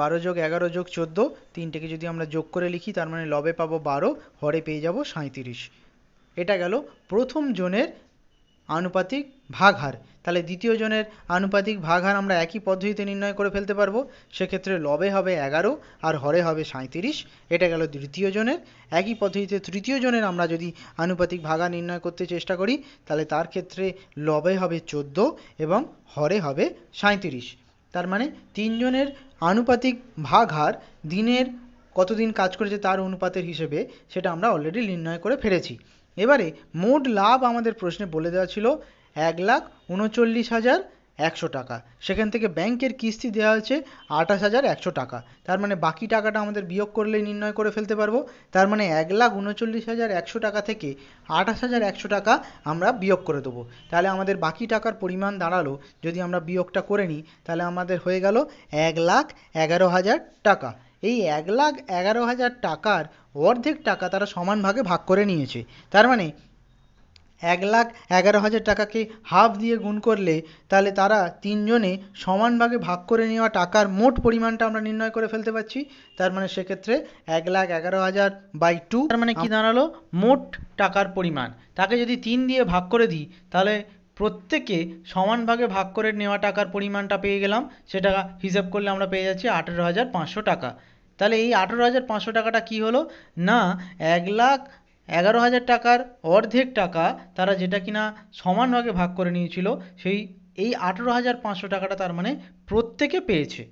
বারো যোগ এগারো যোগ চোদ্দো তিনটেকে যদি আমরা যোগ করে লিখি তার মানে লবে পাবো বারো হরে পেয়ে যাব সাঁইত্রিশ এটা গেল প্রথম জনের আনুপাতিক ভাগহার তাহলে দ্বিতীয় জনের আনুপাতিক ভাগহার আমরা একই পদ্ধতিতে নির্ণয় করে ফেলতে পারবো সেক্ষেত্রে লবে হবে এগারো আর হরে হবে সাঁইত্রিশ এটা গেল তৃতীয় জনের একই পদ্ধতিতে তৃতীয় জনের আমরা যদি আনুপাতিক ভাগা নির্ণয় করতে চেষ্টা করি তাহলে তার ক্ষেত্রে লবে হবে চোদ্দো এবং হরে হবে সাঁইত্রিশ তার মানে তিনজনের আনুপাতিক ভাগহার দিনের কতদিন কাজ করেছে তার অনুপাতের হিসেবে সেটা আমরা অলরেডি নির্ণয় করে ফেলেছি এবারে মোট লাভ আমাদের প্রশ্নে বলে দেওয়া ছিল এক লাখ উনচল্লিশ হাজার একশো টাকা সেখান থেকে ব্যাংকের কিস্তি দেওয়া হয়েছে আঠাশ হাজার একশো টাকা তার মানে বাকি টাকাটা আমাদের বিয়োগ করলেই নির্ণয় করে ফেলতে পারবো তার মানে এক লাখ উনচল্লিশ হাজার একশো টাকা থেকে আঠাশ হাজার একশো টাকা আমরা বিয়োগ করে দেবো তাহলে আমাদের বাকি টাকার পরিমাণ দাঁড়ালো যদি আমরা বিয়োগটা করে নিই তাহলে আমাদের হয়ে গেল এক লাখ এগারো হাজার টাকা এই এক লাখ এগারো হাজার টাকার অর্ধেক টাকা তারা সমান ভাগে ভাগ করে নিয়েছে তার মানে এক লাখ এগারো হাজার টাকাকে হাফ দিয়ে গুণ করলে তাহলে তারা তিনজনে ভাগে ভাগ করে নেওয়া টাকার মোট পরিমাণটা আমরা নির্ণয় করে ফেলতে পারছি তার মানে সেক্ষেত্রে এক লাখ এগারো হাজার বাই টু তার মানে কি দাঁড়ালো মোট টাকার পরিমাণ তাকে যদি তিন দিয়ে ভাগ করে দিই তাহলে প্রত্যেকে সমানভাগে ভাগ করে নেওয়া টাকার পরিমাণটা পেয়ে গেলাম সেটা হিসেব করলে আমরা পেয়ে যাচ্ছি আঠেরো হাজার পাঁচশো টাকা তাহলে এই আঠেরো হাজার পাঁচশো টাকাটা কী হলো না এক লাখ এগারো হাজার টাকার অর্ধেক টাকা তারা যেটা কিনা সমান ভাগে ভাগ করে নিয়েছিল সেই এই আঠেরো হাজার পাঁচশো টাকাটা তার মানে প্রত্যেকে পেয়েছে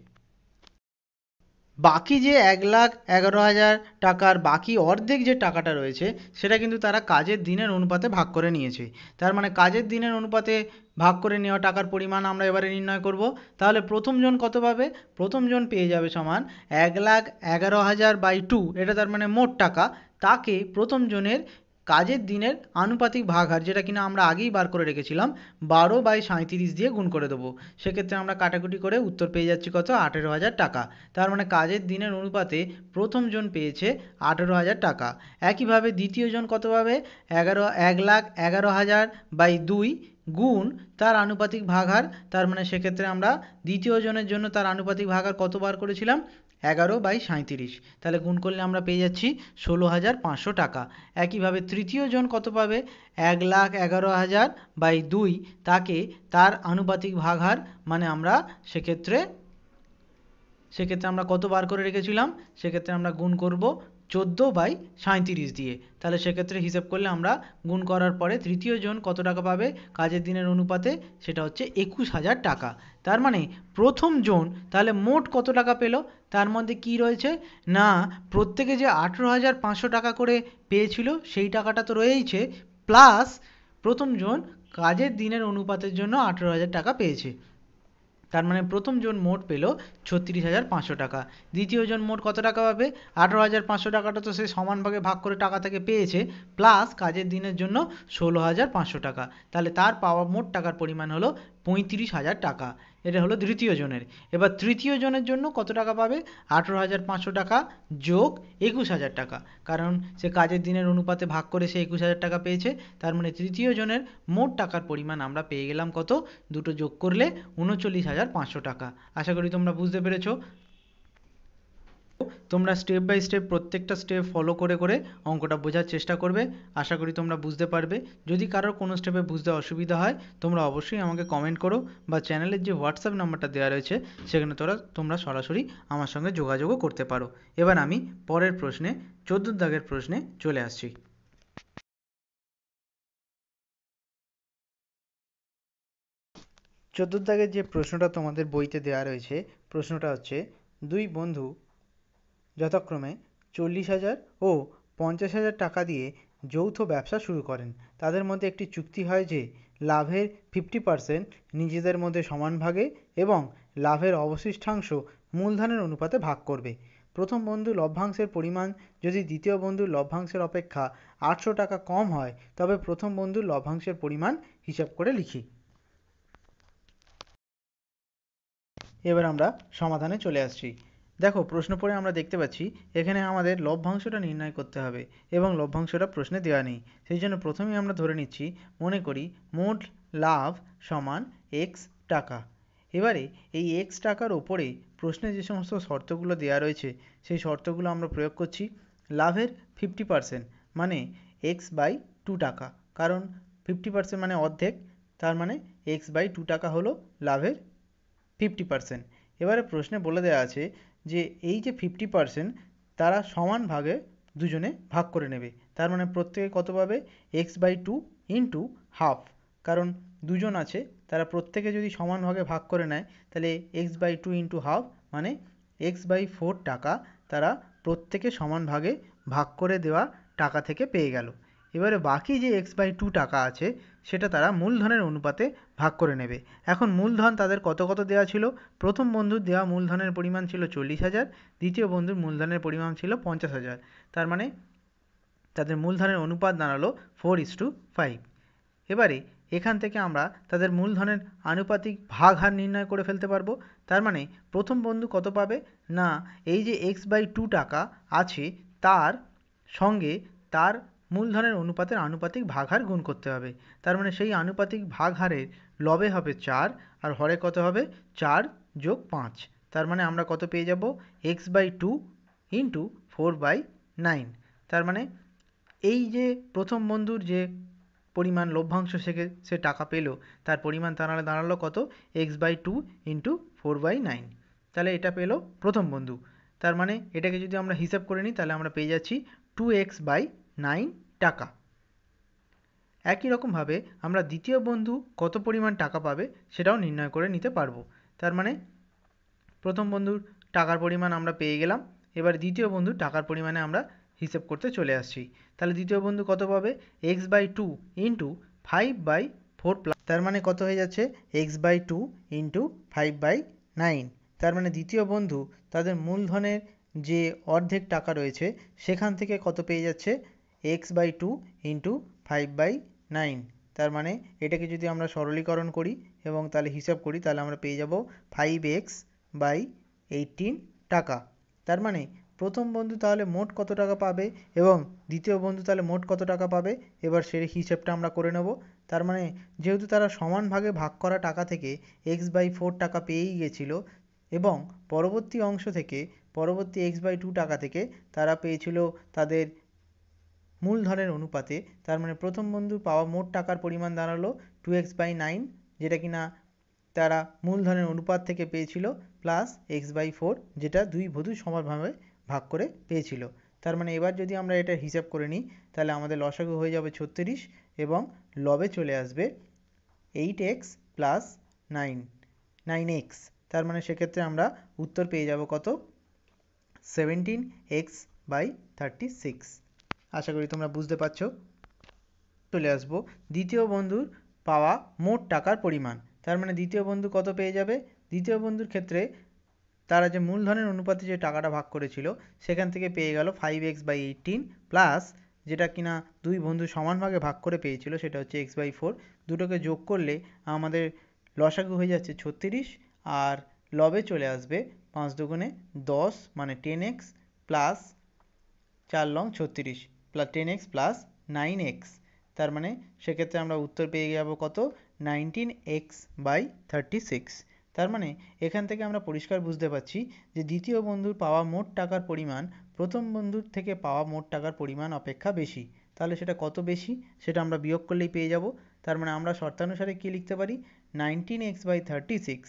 বাকি যে এক লাখ এগারো হাজার টাকার বাকি অর্ধেক যে টাকাটা রয়েছে সেটা কিন্তু তারা কাজের দিনের অনুপাতে ভাগ করে নিয়েছে তার মানে কাজের দিনের অনুপাতে ভাগ করে নেওয়া টাকার পরিমাণ আমরা এবারে নির্ণয় করব তাহলে প্রথম জন কত পাবে প্রথম জন পেয়ে যাবে সমান এক লাখ এগারো হাজার বাই টু এটা তার মানে মোট টাকা তাকে প্রথম জনের কাজের দিনের আনুপাতিক ভাগ হার যেটা কিনা আমরা আগেই বার করে রেখেছিলাম বারো বাই সাঁত্রিশ দিয়ে গুণ করে দেবো সেক্ষেত্রে আমরা কাটাকুটি করে উত্তর পেয়ে যাচ্ছি কত আঠেরো হাজার টাকা তার মানে কাজের দিনের অনুপাতে প্রথম জন পেয়েছে আঠেরো হাজার টাকা একইভাবে দ্বিতীয় জন কত পাবে এগারো এক লাখ এগারো হাজার বাই দুই গুণ তার আনুপাতিক ভাগহার তার মানে সেক্ষেত্রে আমরা দ্বিতীয় জনের জন্য তার আনুপাতিক হার কত বার করেছিলাম এগারো বাই সাঁইত্রিশ তাহলে গুণ করলে আমরা পেয়ে যাচ্ছি ষোলো হাজার পাঁচশো টাকা একইভাবে তৃতীয় জন কত পাবে এক লাখ এগারো হাজার বাই দুই তাকে তার আনুপাতিক ভাগহার মানে আমরা সেক্ষেত্রে সেক্ষেত্রে আমরা কত বার করে রেখেছিলাম সেক্ষেত্রে আমরা গুণ করব চোদ্দো বাই সাঁত্রিশ দিয়ে তাহলে সেক্ষেত্রে হিসেব করলে আমরা গুণ করার পরে তৃতীয় জন কত টাকা পাবে কাজের দিনের অনুপাতে সেটা হচ্ছে একুশ হাজার টাকা তার মানে প্রথম জন তাহলে মোট কত টাকা পেল তার মধ্যে কি রয়েছে না প্রত্যেকে যে আঠেরো হাজার পাঁচশো টাকা করে পেয়েছিল সেই টাকাটা তো রয়েইছে প্লাস প্রথম জন কাজের দিনের অনুপাতের জন্য আঠেরো হাজার টাকা পেয়েছে তার মানে প্রথম জন মোট পেল ছত্রিশ হাজার পাঁচশো টাকা দ্বিতীয় জন মোট কত টাকা পাবে আঠেরো হাজার পাঁচশো টাকাটা তো সে সমান ভাগে ভাগ করে টাকা থেকে পেয়েছে প্লাস কাজের দিনের জন্য ষোলো হাজার পাঁচশো টাকা তাহলে তার পাওয়া মোট টাকার পরিমাণ হলো পঁয়ত্রিশ হাজার টাকা এটা হলো দ্বিতীয় জনের এবার তৃতীয় জনের জন্য কত টাকা পাবে আঠেরো হাজার পাঁচশো টাকা যোগ একুশ হাজার টাকা কারণ সে কাজের দিনের অনুপাতে ভাগ করে সে একুশ হাজার টাকা পেয়েছে তার মানে তৃতীয় জনের মোট টাকার পরিমাণ আমরা পেয়ে গেলাম কত দুটো যোগ করলে উনচল্লিশ হাজার পাঁচশো টাকা আশা করি তোমরা বুঝতে পেরেছো তোমরা স্টেপ বাই স্টেপ প্রত্যেকটা স্টেপ ফলো করে করে অঙ্কটা বোঝার চেষ্টা করবে আশা করি তোমরা বুঝতে পারবে যদি কারোর কোনো স্টেপে বুঝতে অসুবিধা হয় তোমরা অবশ্যই আমাকে কমেন্ট করো বা চ্যানেলের যে হোয়াটসঅ্যাপ নাম্বারটা দেওয়া রয়েছে সেখানে তোরা তোমরা সরাসরি আমার সঙ্গে যোগাযোগও করতে পারো এবার আমি পরের প্রশ্নে চোদ্দ দাগের প্রশ্নে চলে আসছি চোদ্দ দাগের যে প্রশ্নটা তোমাদের বইতে দেওয়া রয়েছে প্রশ্নটা হচ্ছে দুই বন্ধু যথাক্রমে চল্লিশ হাজার ও পঞ্চাশ হাজার টাকা দিয়ে যৌথ ব্যবসা শুরু করেন তাদের মধ্যে একটি চুক্তি হয় যে লাভের ফিফটি পার্সেন্ট নিজেদের মধ্যে সমান ভাগে এবং লাভের অবশিষ্টাংশ মূলধনের অনুপাতে ভাগ করবে প্রথম বন্ধু লভ্যাংশের পরিমাণ যদি দ্বিতীয় বন্ধুর লভ্যাংশের অপেক্ষা আটশো টাকা কম হয় তবে প্রথম বন্ধুর লভ্যাংশের পরিমাণ হিসাব করে লিখি এবার আমরা সমাধানে চলে আসছি দেখো প্রশ্ন পড়ে আমরা দেখতে পাচ্ছি এখানে আমাদের লভ্যাংশটা নির্ণয় করতে হবে এবং লভ্যাংশটা প্রশ্নে দেওয়া নেই সেই জন্য প্রথমেই আমরা ধরে নিচ্ছি মনে করি মোট লাভ সমান এক্স টাকা এবারে এই এক্স টাকার ওপরে প্রশ্নে যে সমস্ত শর্তগুলো দেওয়া রয়েছে সেই শর্তগুলো আমরা প্রয়োগ করছি লাভের ফিফটি পার্সেন্ট মানে এক্স বাই টু টাকা কারণ ফিফটি পার্সেন্ট মানে অর্ধেক তার মানে এক্স বাই টু টাকা হলো লাভের ফিফটি পার্সেন্ট এবারে প্রশ্নে বলে দেওয়া আছে যে এই যে ফিফটি পার্সেন্ট তারা সমান ভাগে দুজনে ভাগ করে নেবে তার মানে প্রত্যেকে কত পাবে x by two into half কারণ দুজন আছে তারা প্রত্যেকে যদি সমান ভাগে ভাগ করে নেয় তাহলে x by two into half মানে এক্স বাই ফোর টাকা তারা প্রত্যেকে সমান ভাগে ভাগ করে দেওয়া টাকা থেকে পেয়ে গেল এবারে বাকি যে এক্স বাই টু টাকা আছে সেটা তারা মূলধনের অনুপাতে ভাগ করে নেবে এখন মূলধন তাদের কত কত দেওয়া ছিল প্রথম বন্ধুর দেওয়া মূলধনের পরিমাণ ছিল চল্লিশ হাজার দ্বিতীয় বন্ধুর মূলধনের পরিমাণ ছিল পঞ্চাশ হাজার তার মানে তাদের মূলধনের অনুপাত দাঁড়ালো ফোর ইস টু ফাইভ এবারে এখান থেকে আমরা তাদের মূলধনের আনুপাতিক ভাগ হার নির্ণয় করে ফেলতে পারবো তার মানে প্রথম বন্ধু কত পাবে না এই যে এক্স বাই টু টাকা আছে তার সঙ্গে তার মূলধনের অনুপাতের আনুপাতিক ভাগহার গুণ করতে হবে তার মানে সেই আনুপাতিক ভাগহারের লবে হবে চার আর হরে কত হবে চার যোগ পাঁচ তার মানে আমরা কত পেয়ে যাব x by two into four by nine তার মানে এই যে প্রথম বন্ধুর যে পরিমাণ লভ্যাংশ থেকে সে টাকা পেল তার পরিমাণ দাঁড়ালে দাঁড়ালো কত x by two into four by nine তাহলে এটা পেলো প্রথম বন্ধু তার মানে এটাকে যদি আমরা হিসাব করে নিই তাহলে আমরা পেয়ে যাচ্ছি টু এক্স বাই নাইন টাকা একই রকমভাবে আমরা দ্বিতীয় বন্ধু কত পরিমাণ টাকা পাবে সেটাও নির্ণয় করে নিতে পারবো তার মানে প্রথম বন্ধুর টাকার পরিমাণ আমরা পেয়ে গেলাম এবার দ্বিতীয় বন্ধুর টাকার পরিমাণে আমরা হিসেব করতে চলে আসছি তাহলে দ্বিতীয় বন্ধু কত পাবে x by two into five by four plus তার মানে কত হয়ে যাচ্ছে x by two into five by nine তার মানে দ্বিতীয় বন্ধু তাদের মূলধনের যে অর্ধেক টাকা রয়েছে সেখান থেকে কত পেয়ে যাচ্ছে x by two into five by nine তার মানে এটাকে যদি আমরা সরলীকরণ করি এবং তাহলে হিসাব করি তাহলে আমরা পেয়ে যাব ফাইভ এক্স বাই এইটিন টাকা তার মানে প্রথম বন্ধু তাহলে মোট কত টাকা পাবে এবং দ্বিতীয় বন্ধু তাহলে মোট কত টাকা পাবে এবার সেই হিসেবটা আমরা করে নেব তার মানে যেহেতু তারা সমান ভাগে ভাগ করা টাকা থেকে এক্স বাই ফোর টাকা পেয়েই গেছিলো এবং পরবর্তী অংশ থেকে পরবর্তী এক্স বাই টু টাকা থেকে তারা পেয়েছিল তাদের মূলধনের অনুপাতে তার মানে প্রথম বন্ধু পাওয়া মোট টাকার পরিমাণ দাঁড়ালো টু এক্স বাই নাইন যেটা কি না তারা মূলধনের অনুপাত থেকে পেয়েছিল প্লাস এক্স বাই ফোর যেটা দুই বধূ সমানভাবে ভাগ করে পেয়েছিল তার মানে এবার যদি আমরা এটা হিসাব করে নিই তাহলে আমাদের লসাগু হয়ে যাবে ছত্রিশ এবং লবে চলে আসবে eight x plus nine nine x তার মানে সেক্ষেত্রে আমরা উত্তর পেয়ে যাব কত seventeen x by thirty six আশা করি তোমরা বুঝতে পারছো চলে আসবো দ্বিতীয় বন্ধুর পাওয়া মোট টাকার পরিমাণ তার মানে দ্বিতীয় বন্ধু কত পেয়ে যাবে দ্বিতীয় বন্ধুর ক্ষেত্রে তারা যে মূলধনের অনুপাতে যে টাকাটা ভাগ করেছিল সেখান থেকে পেয়ে গেল five x by eighteen plus যেটা কিনা দুই বন্ধু সমান ভাগে ভাগ করে পেয়েছিল সেটা হচ্ছে এক্স বাই ফোর দুটোকে যোগ করলে আমাদের লসাগু হয়ে যাচ্ছে ছত্রিশ আর লবে চলে আসবে পাঁচ দুগুণে দশ মানে টেন এক্স প্লাস চার লং ছত্রিশ plus ten x plus nine x তার মানে সেক্ষেত্রে আমরা উত্তর পেয়ে যাব কত nineteen x by thirty six তার মানে এখান থেকে আমরা পরিষ্কার বুঝতে পারছি যে দ্বিতীয় বন্ধুর পাওয়া মোট টাকার পরিমাণ প্রথম বন্ধুর থেকে পাওয়া মোট টাকার পরিমাণ অপেক্ষা বেশি তাহলে সেটা কত বেশি সেটা আমরা বিয়োগ করলেই পেয়ে যাব তার মানে আমরা শর্তানুসারে কী লিখতে পারি nineteen x by thirty six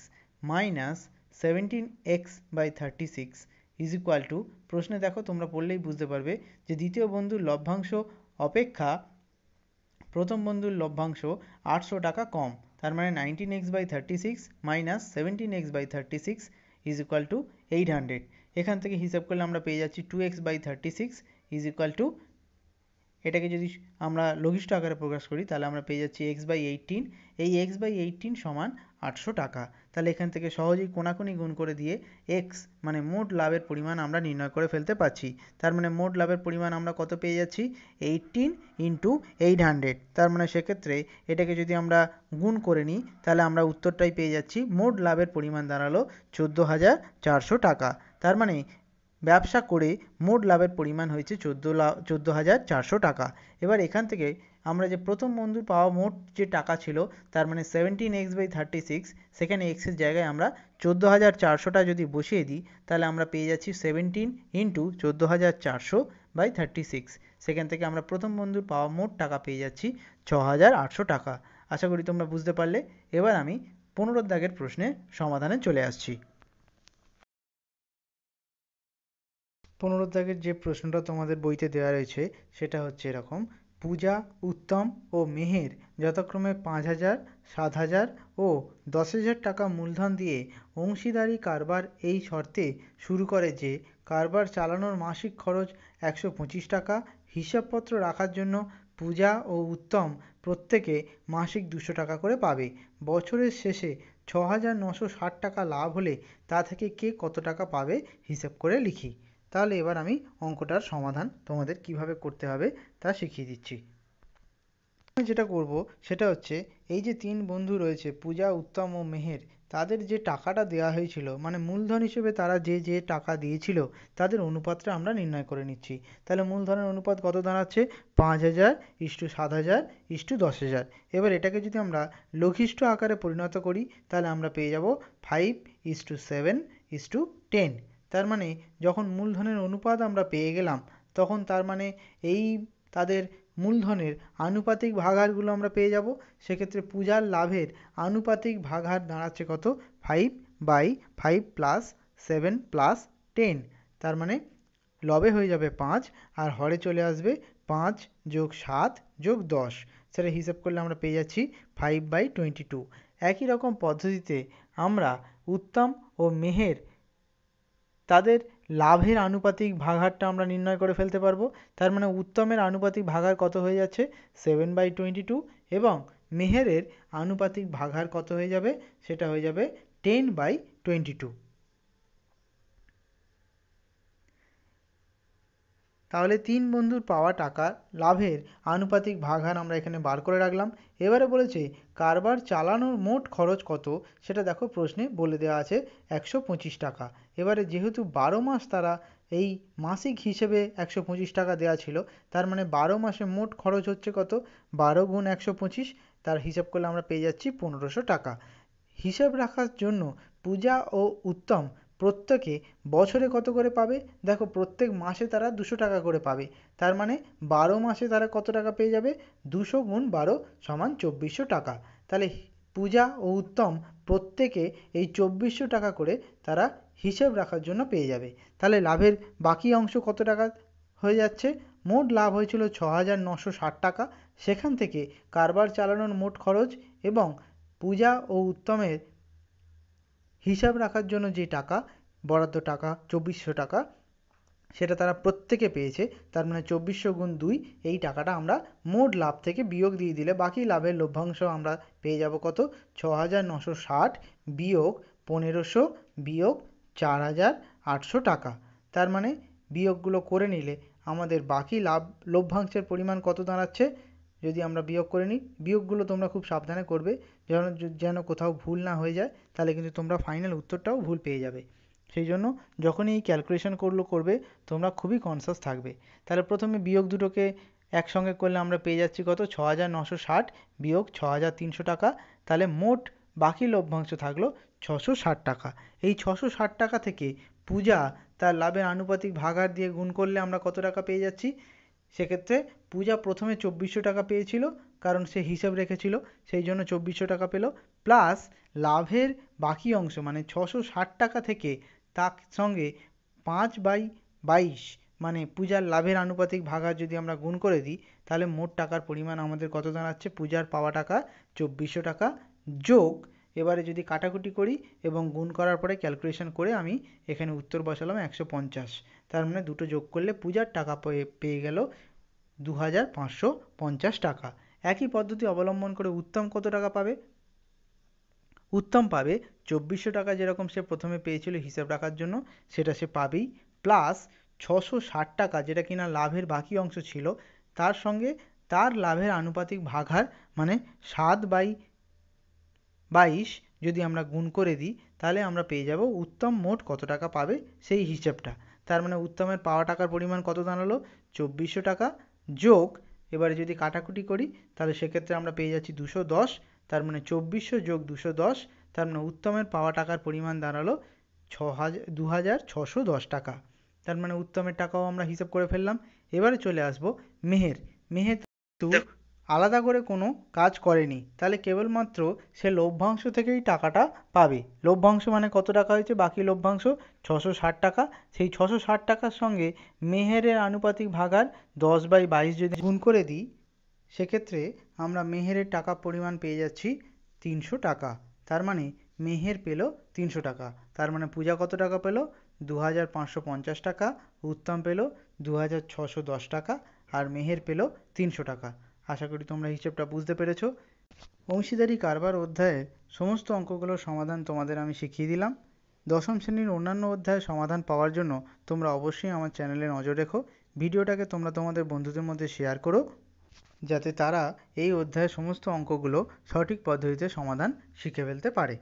minus seventeen x by thirty six is equal to প্রশ্নে দেখো তোমরা পড়লেই বুঝতে পারবে যে দ্বিতীয় বন্ধুর লভ্যাংশ অপেক্ষা প্রথম বন্ধুর লভ্যাংশ আটশো টাকা কম তার মানে nineteen x by thirty six minus seventeen x by thirty six is equal to eight hundred এখান থেকে হিসাব করলে আমরা পেয়ে যাচ্ছি two x by thirty six is equal to এটাকে যদি আমরা লঘিষ্ঠ আকারে প্রকাশ করি তাহলে আমরা পেয়ে যাচ্ছি এক্স বাই এইটিন এই এক্স বাই এইটিন সমান আটশো টাকা তাহলে এখান থেকে সহজেই কোনাকুনি গুণ করে দিয়ে এক্স মানে মোট লাভের পরিমাণ আমরা নির্ণয় করে ফেলতে পারছি তার মানে মোট লাভের পরিমাণ আমরা কত পেয়ে যাচ্ছি এইটিন ইন্টু এইট হান্ড্রেড তার মানে সেক্ষেত্রে এটাকে যদি আমরা গুণ করে নিই তাহলে আমরা উত্তরটাই পেয়ে যাচ্ছি মোট লাভের পরিমাণ দাঁড়ালো চোদ্দো হাজার চারশো টাকা তার মানে ব্যবসা করে মোট লাভের পরিমাণ হয়েছে চোদ্দো লাভ চোদ্দো হাজার চারশো টাকা এবার এখান থেকে আমরা যে প্রথম বন্ধুর পাওয়া মোট যে টাকা ছিল তার মানে seventeen x by thirty six সেখানে এক্সের জায়গায় আমরা চোদ্দো হাজার চারশোটা যদি বসিয়ে দিই তাহলে আমরা পেয়ে যাচ্ছি সেভেন্টিন ইন্টু চোদ্দো হাজার চারশো বাই থার্টি সিক্স সেখান থেকে আমরা প্রথম বন্ধুর পাওয়া মোট টাকা পেয়ে যাচ্ছি ছ হাজার আটশো টাকা আশা করি তোমরা বুঝতে পারলে এবার আমি পনেরো দাগের প্রশ্নে সমাধানে চলে আসছি পনেরো দাগের যে প্রশ্নটা তোমাদের বইতে দেওয়া রয়েছে সেটা হচ্ছে এরকম পূজা উত্তম ও মেহের যথাক্রমে পাঁচ হাজার সাত হাজার ও দশ হাজার টাকা মূলধন দিয়ে অংশীদারি কারবার এই শর্তে শুরু করে যে কারবার চালানোর মাসিক খরচ একশো পঁচিশ টাকা হিসাবপত্র রাখার জন্য পূজা ও উত্তম প্রত্যেকে মাসিক দুশো টাকা করে পাবে বছরের শেষে ছ হাজার নশো ষাট টাকা লাভ হলে তা থেকে কে কত টাকা পাবে হিসেব করে লিখি তাহলে এবার আমি অঙ্কটার সমাধান তোমাদের কিভাবে করতে হবে তা শিখিয়ে দিচ্ছি আমি যেটা করব সেটা হচ্ছে এই যে তিন বন্ধু রয়েছে পূজা উত্তম ও মেহের তাদের যে টাকাটা দেওয়া হয়েছিল মানে মূলধন হিসেবে তারা যে যে টাকা দিয়েছিল তাদের অনুপাতটা আমরা নির্ণয় করে নিচ্ছি তাহলে মূলধনের অনুপাত কত দাঁড়াচ্ছে পাঁচ হাজার ইস্টু সাত হাজার ইস্টু দশ হাজার এবার এটাকে যদি আমরা লঘিষ্ঠ আকারে পরিণত করি তাহলে আমরা পেয়ে যাব five is to seven is to ten তার মানে যখন মূলধনের অনুপাত আমরা পেয়ে গেলাম তখন তার মানে এই তাদের মূলধনের আনুপাতিক ভাগহারগুলো আমরা পেয়ে যাব সেক্ষেত্রে পূজার লাভের আনুপাতিক ভাগার দাঁড়াচ্ছে কত five by five plus seven plus ten তার মানে লবে হয়ে যাবে পাঁচ আর হরে চলে আসবে পাঁচ যোগ সাত যোগ দশ সেটা হিসেব করলে আমরা পেয়ে যাচ্ছি ফাইভ বাই টোয়েন্টি টু একই রকম পদ্ধতিতে আমরা উত্তম ও মেহের তাদের লাভের আনুপাতিক ভাগারটা আমরা নির্ণয় করে ফেলতে পারবো তার মানে উত্তমের আনুপাতিক ভাগার কত হয়ে যাচ্ছে সেভেন বাই টোয়েন্টি টু এবং মেহেরের আনুপাতিক ভাগার কত হয়ে যাবে সেটা হয়ে যাবে টেন বাই টোয়েন্টি টু তাহলে তিন বন্ধুর পাওয়া টাকা লাভের আনুপাতিক ভাগহার আমরা এখানে বার করে রাখলাম এবারে বলেছে কারবার চালানোর মোট খরচ কত সেটা দেখো প্রশ্নে বলে দেওয়া আছে একশো পঁচিশ টাকা এবারে যেহেতু বারো মাস তারা এই মাসিক হিসেবে একশো পঁচিশ টাকা দেওয়া ছিল তার মানে বারো মাসে মোট খরচ হচ্ছে কত বারো গুণ একশো পঁচিশ তার হিসাব করলে আমরা পেয়ে যাচ্ছি পনেরোশো টাকা হিসাব রাখার জন্য পূজা ও উত্তম প্রত্যেকে বছরে কত করে পাবে দেখো প্রত্যেক মাসে তারা দুশো টাকা করে পাবে তার মানে বারো মাসে তারা কত টাকা পেয়ে যাবে দুশো গুণ বারো সমান চব্বিশশো টাকা তাহলে পূজা ও উত্তম প্রত্যেকে এই চব্বিশশো টাকা করে তারা হিসেব রাখার জন্য পেয়ে যাবে তাহলে লাভের বাকি অংশ কত টাকা হয়ে যাচ্ছে মোট লাভ হয়েছিল ছ হাজার নশো ষাট টাকা সেখান থেকে কারবার চালানোর মোট খরচ এবং পূজা ও উত্তমের হিসাব রাখার জন্য যে টাকা বরাদ্দ টাকা চব্বিশশো টাকা সেটা তারা প্রত্যেকে পেয়েছে তার মানে চব্বিশশো গুণ দুই এই টাকাটা আমরা মোট লাভ থেকে বিয়োগ দিয়ে দিলে বাকি লাভের লভ্যাংশ আমরা পেয়ে যাব কত ছ হাজার নশো ষাট বিয়োগ পনেরোশো বিয়োগ চার হাজার আটশো টাকা তার মানে বিয়োগগুলো করে নিলে আমাদের বাকি লাভ লভ্যাংশের পরিমাণ কত দাঁড়াচ্ছে যদি আমরা বিয়োগ করে নিই বিয়োগগুলো তোমরা খুব সাবধানে করবে যেন যেন কোথাও ভুল না হয়ে যায় তাহলে কিন্তু তোমরা ফাইনাল উত্তরটাও ভুল পেয়ে যাবে সেই জন্য যখনই এই করলো করবে তোমরা খুবই কনসাস থাকবে তাহলে প্রথমে বিয়োগ দুটোকে একসঙ্গে করলে আমরা পেয়ে যাচ্ছি কত ছ হাজার নশো ষাট বিয়োগ ছ হাজার তিনশো টাকা তাহলে মোট বাকি লভ্যাংশ থাকলো ছশো ষাট টাকা এই ছশো ষাট টাকা থেকে পূজা তার লাভের আনুপাতিক ভাগ হার দিয়ে গুণ করলে আমরা কত টাকা পেয়ে যাচ্ছি সেক্ষেত্রে পূজা প্রথমে চব্বিশশো টাকা পেয়েছিল কারণ সে হিসেব রেখেছিল সেই জন্য চব্বিশশো টাকা পেল প্লাস লাভের বাকি অংশ মানে ছশো ষাট টাকা থেকে তার সঙ্গে পাঁচ বাই বাইশ মানে পূজার লাভের আনুপাতিক ভাগার যদি আমরা গুণ করে দিই তাহলে মোট টাকার পরিমাণ আমাদের কত দাঁড়াচ্ছে পূজার পাওয়া টাকা চব্বিশশো টাকা যোগ এবারে যদি কাটাকুটি করি এবং গুণ করার পরে ক্যালকুলেশন করে আমি এখানে উত্তর বসালাম একশো পঞ্চাশ তার মানে দুটো যোগ করলে পূজার টাকা পেয়ে পেয়ে গেল দু হাজার পাঁচশো পঞ্চাশ টাকা একই পদ্ধতি অবলম্বন করে উত্তম কত টাকা পাবে উত্তম পাবে চব্বিশশো টাকা যেরকম সে প্রথমে পেয়েছিল হিসেব রাখার জন্য সেটা সে পাবেই প্লাস ছশো ষাট টাকা যেটা কিনা লাভের বাকি অংশ ছিল তার সঙ্গে তার লাভের আনুপাতিক ভাগহার মানে সাত বাই বাইশ যদি আমরা গুণ করে দিই তাহলে আমরা পেয়ে যাব উত্তম মোট কত টাকা পাবে সেই হিসেবটা তার মানে উত্তমের পাওয়া টাকার পরিমাণ কত দাঁড়ালো চব্বিশশো টাকা যোগ এবারে যদি কাটাকুটি করি তাহলে সেক্ষেত্রে আমরা পেয়ে যাচ্ছি দুশো দশ তার মানে চব্বিশশো যোগ দুশো দশ তার মানে উত্তমের পাওয়া টাকার পরিমাণ দাঁড়ালো ছ হাজার দু হাজার ছশো দশ টাকা তার মানে উত্তমের টাকাও আমরা হিসাব করে ফেললাম এবারে চলে আসবো মেহের মেহের তো আলাদা করে কোনো কাজ করেনি তাহলে কেবলমাত্র সে লভ্যাংশ থেকেই টাকাটা পাবে লভ্যাংশ মানে কত টাকা হয়েছে বাকি লভ্যাংশ ছশো ষাট টাকা সেই ছশো ষাট টাকার সঙ্গে মেহেরের আনুপাতিক ভাগার দশ বাই বাইশ যদি গুণ করে দিই সেক্ষেত্রে আমরা মেহেরের টাকা পরিমাণ পেয়ে যাচ্ছি তিনশো টাকা তার মানে মেহের পেল তিনশো টাকা তার মানে পূজা কত টাকা পেল দু হাজার পাঁচশো পঞ্চাশ টাকা উত্তম পেল দু হাজার ছশো দশ টাকা আর মেহের পেল তিনশো টাকা আশা করি তোমরা হিসেবটা বুঝতে পেরেছ অংশীদারি কারবার অধ্যায়ে সমস্ত অঙ্কগুলোর সমাধান তোমাদের আমি শিখিয়ে দিলাম দশম শ্রেণীর অন্যান্য অধ্যায়ের সমাধান পাওয়ার জন্য তোমরা অবশ্যই আমার চ্যানেলে নজর রেখো ভিডিওটাকে তোমরা তোমাদের বন্ধুদের মধ্যে শেয়ার করো যাতে তারা এই অধ্যায়ের সমস্ত অঙ্কগুলো সঠিক পদ্ধতিতে সমাধান শিখে ফেলতে পারে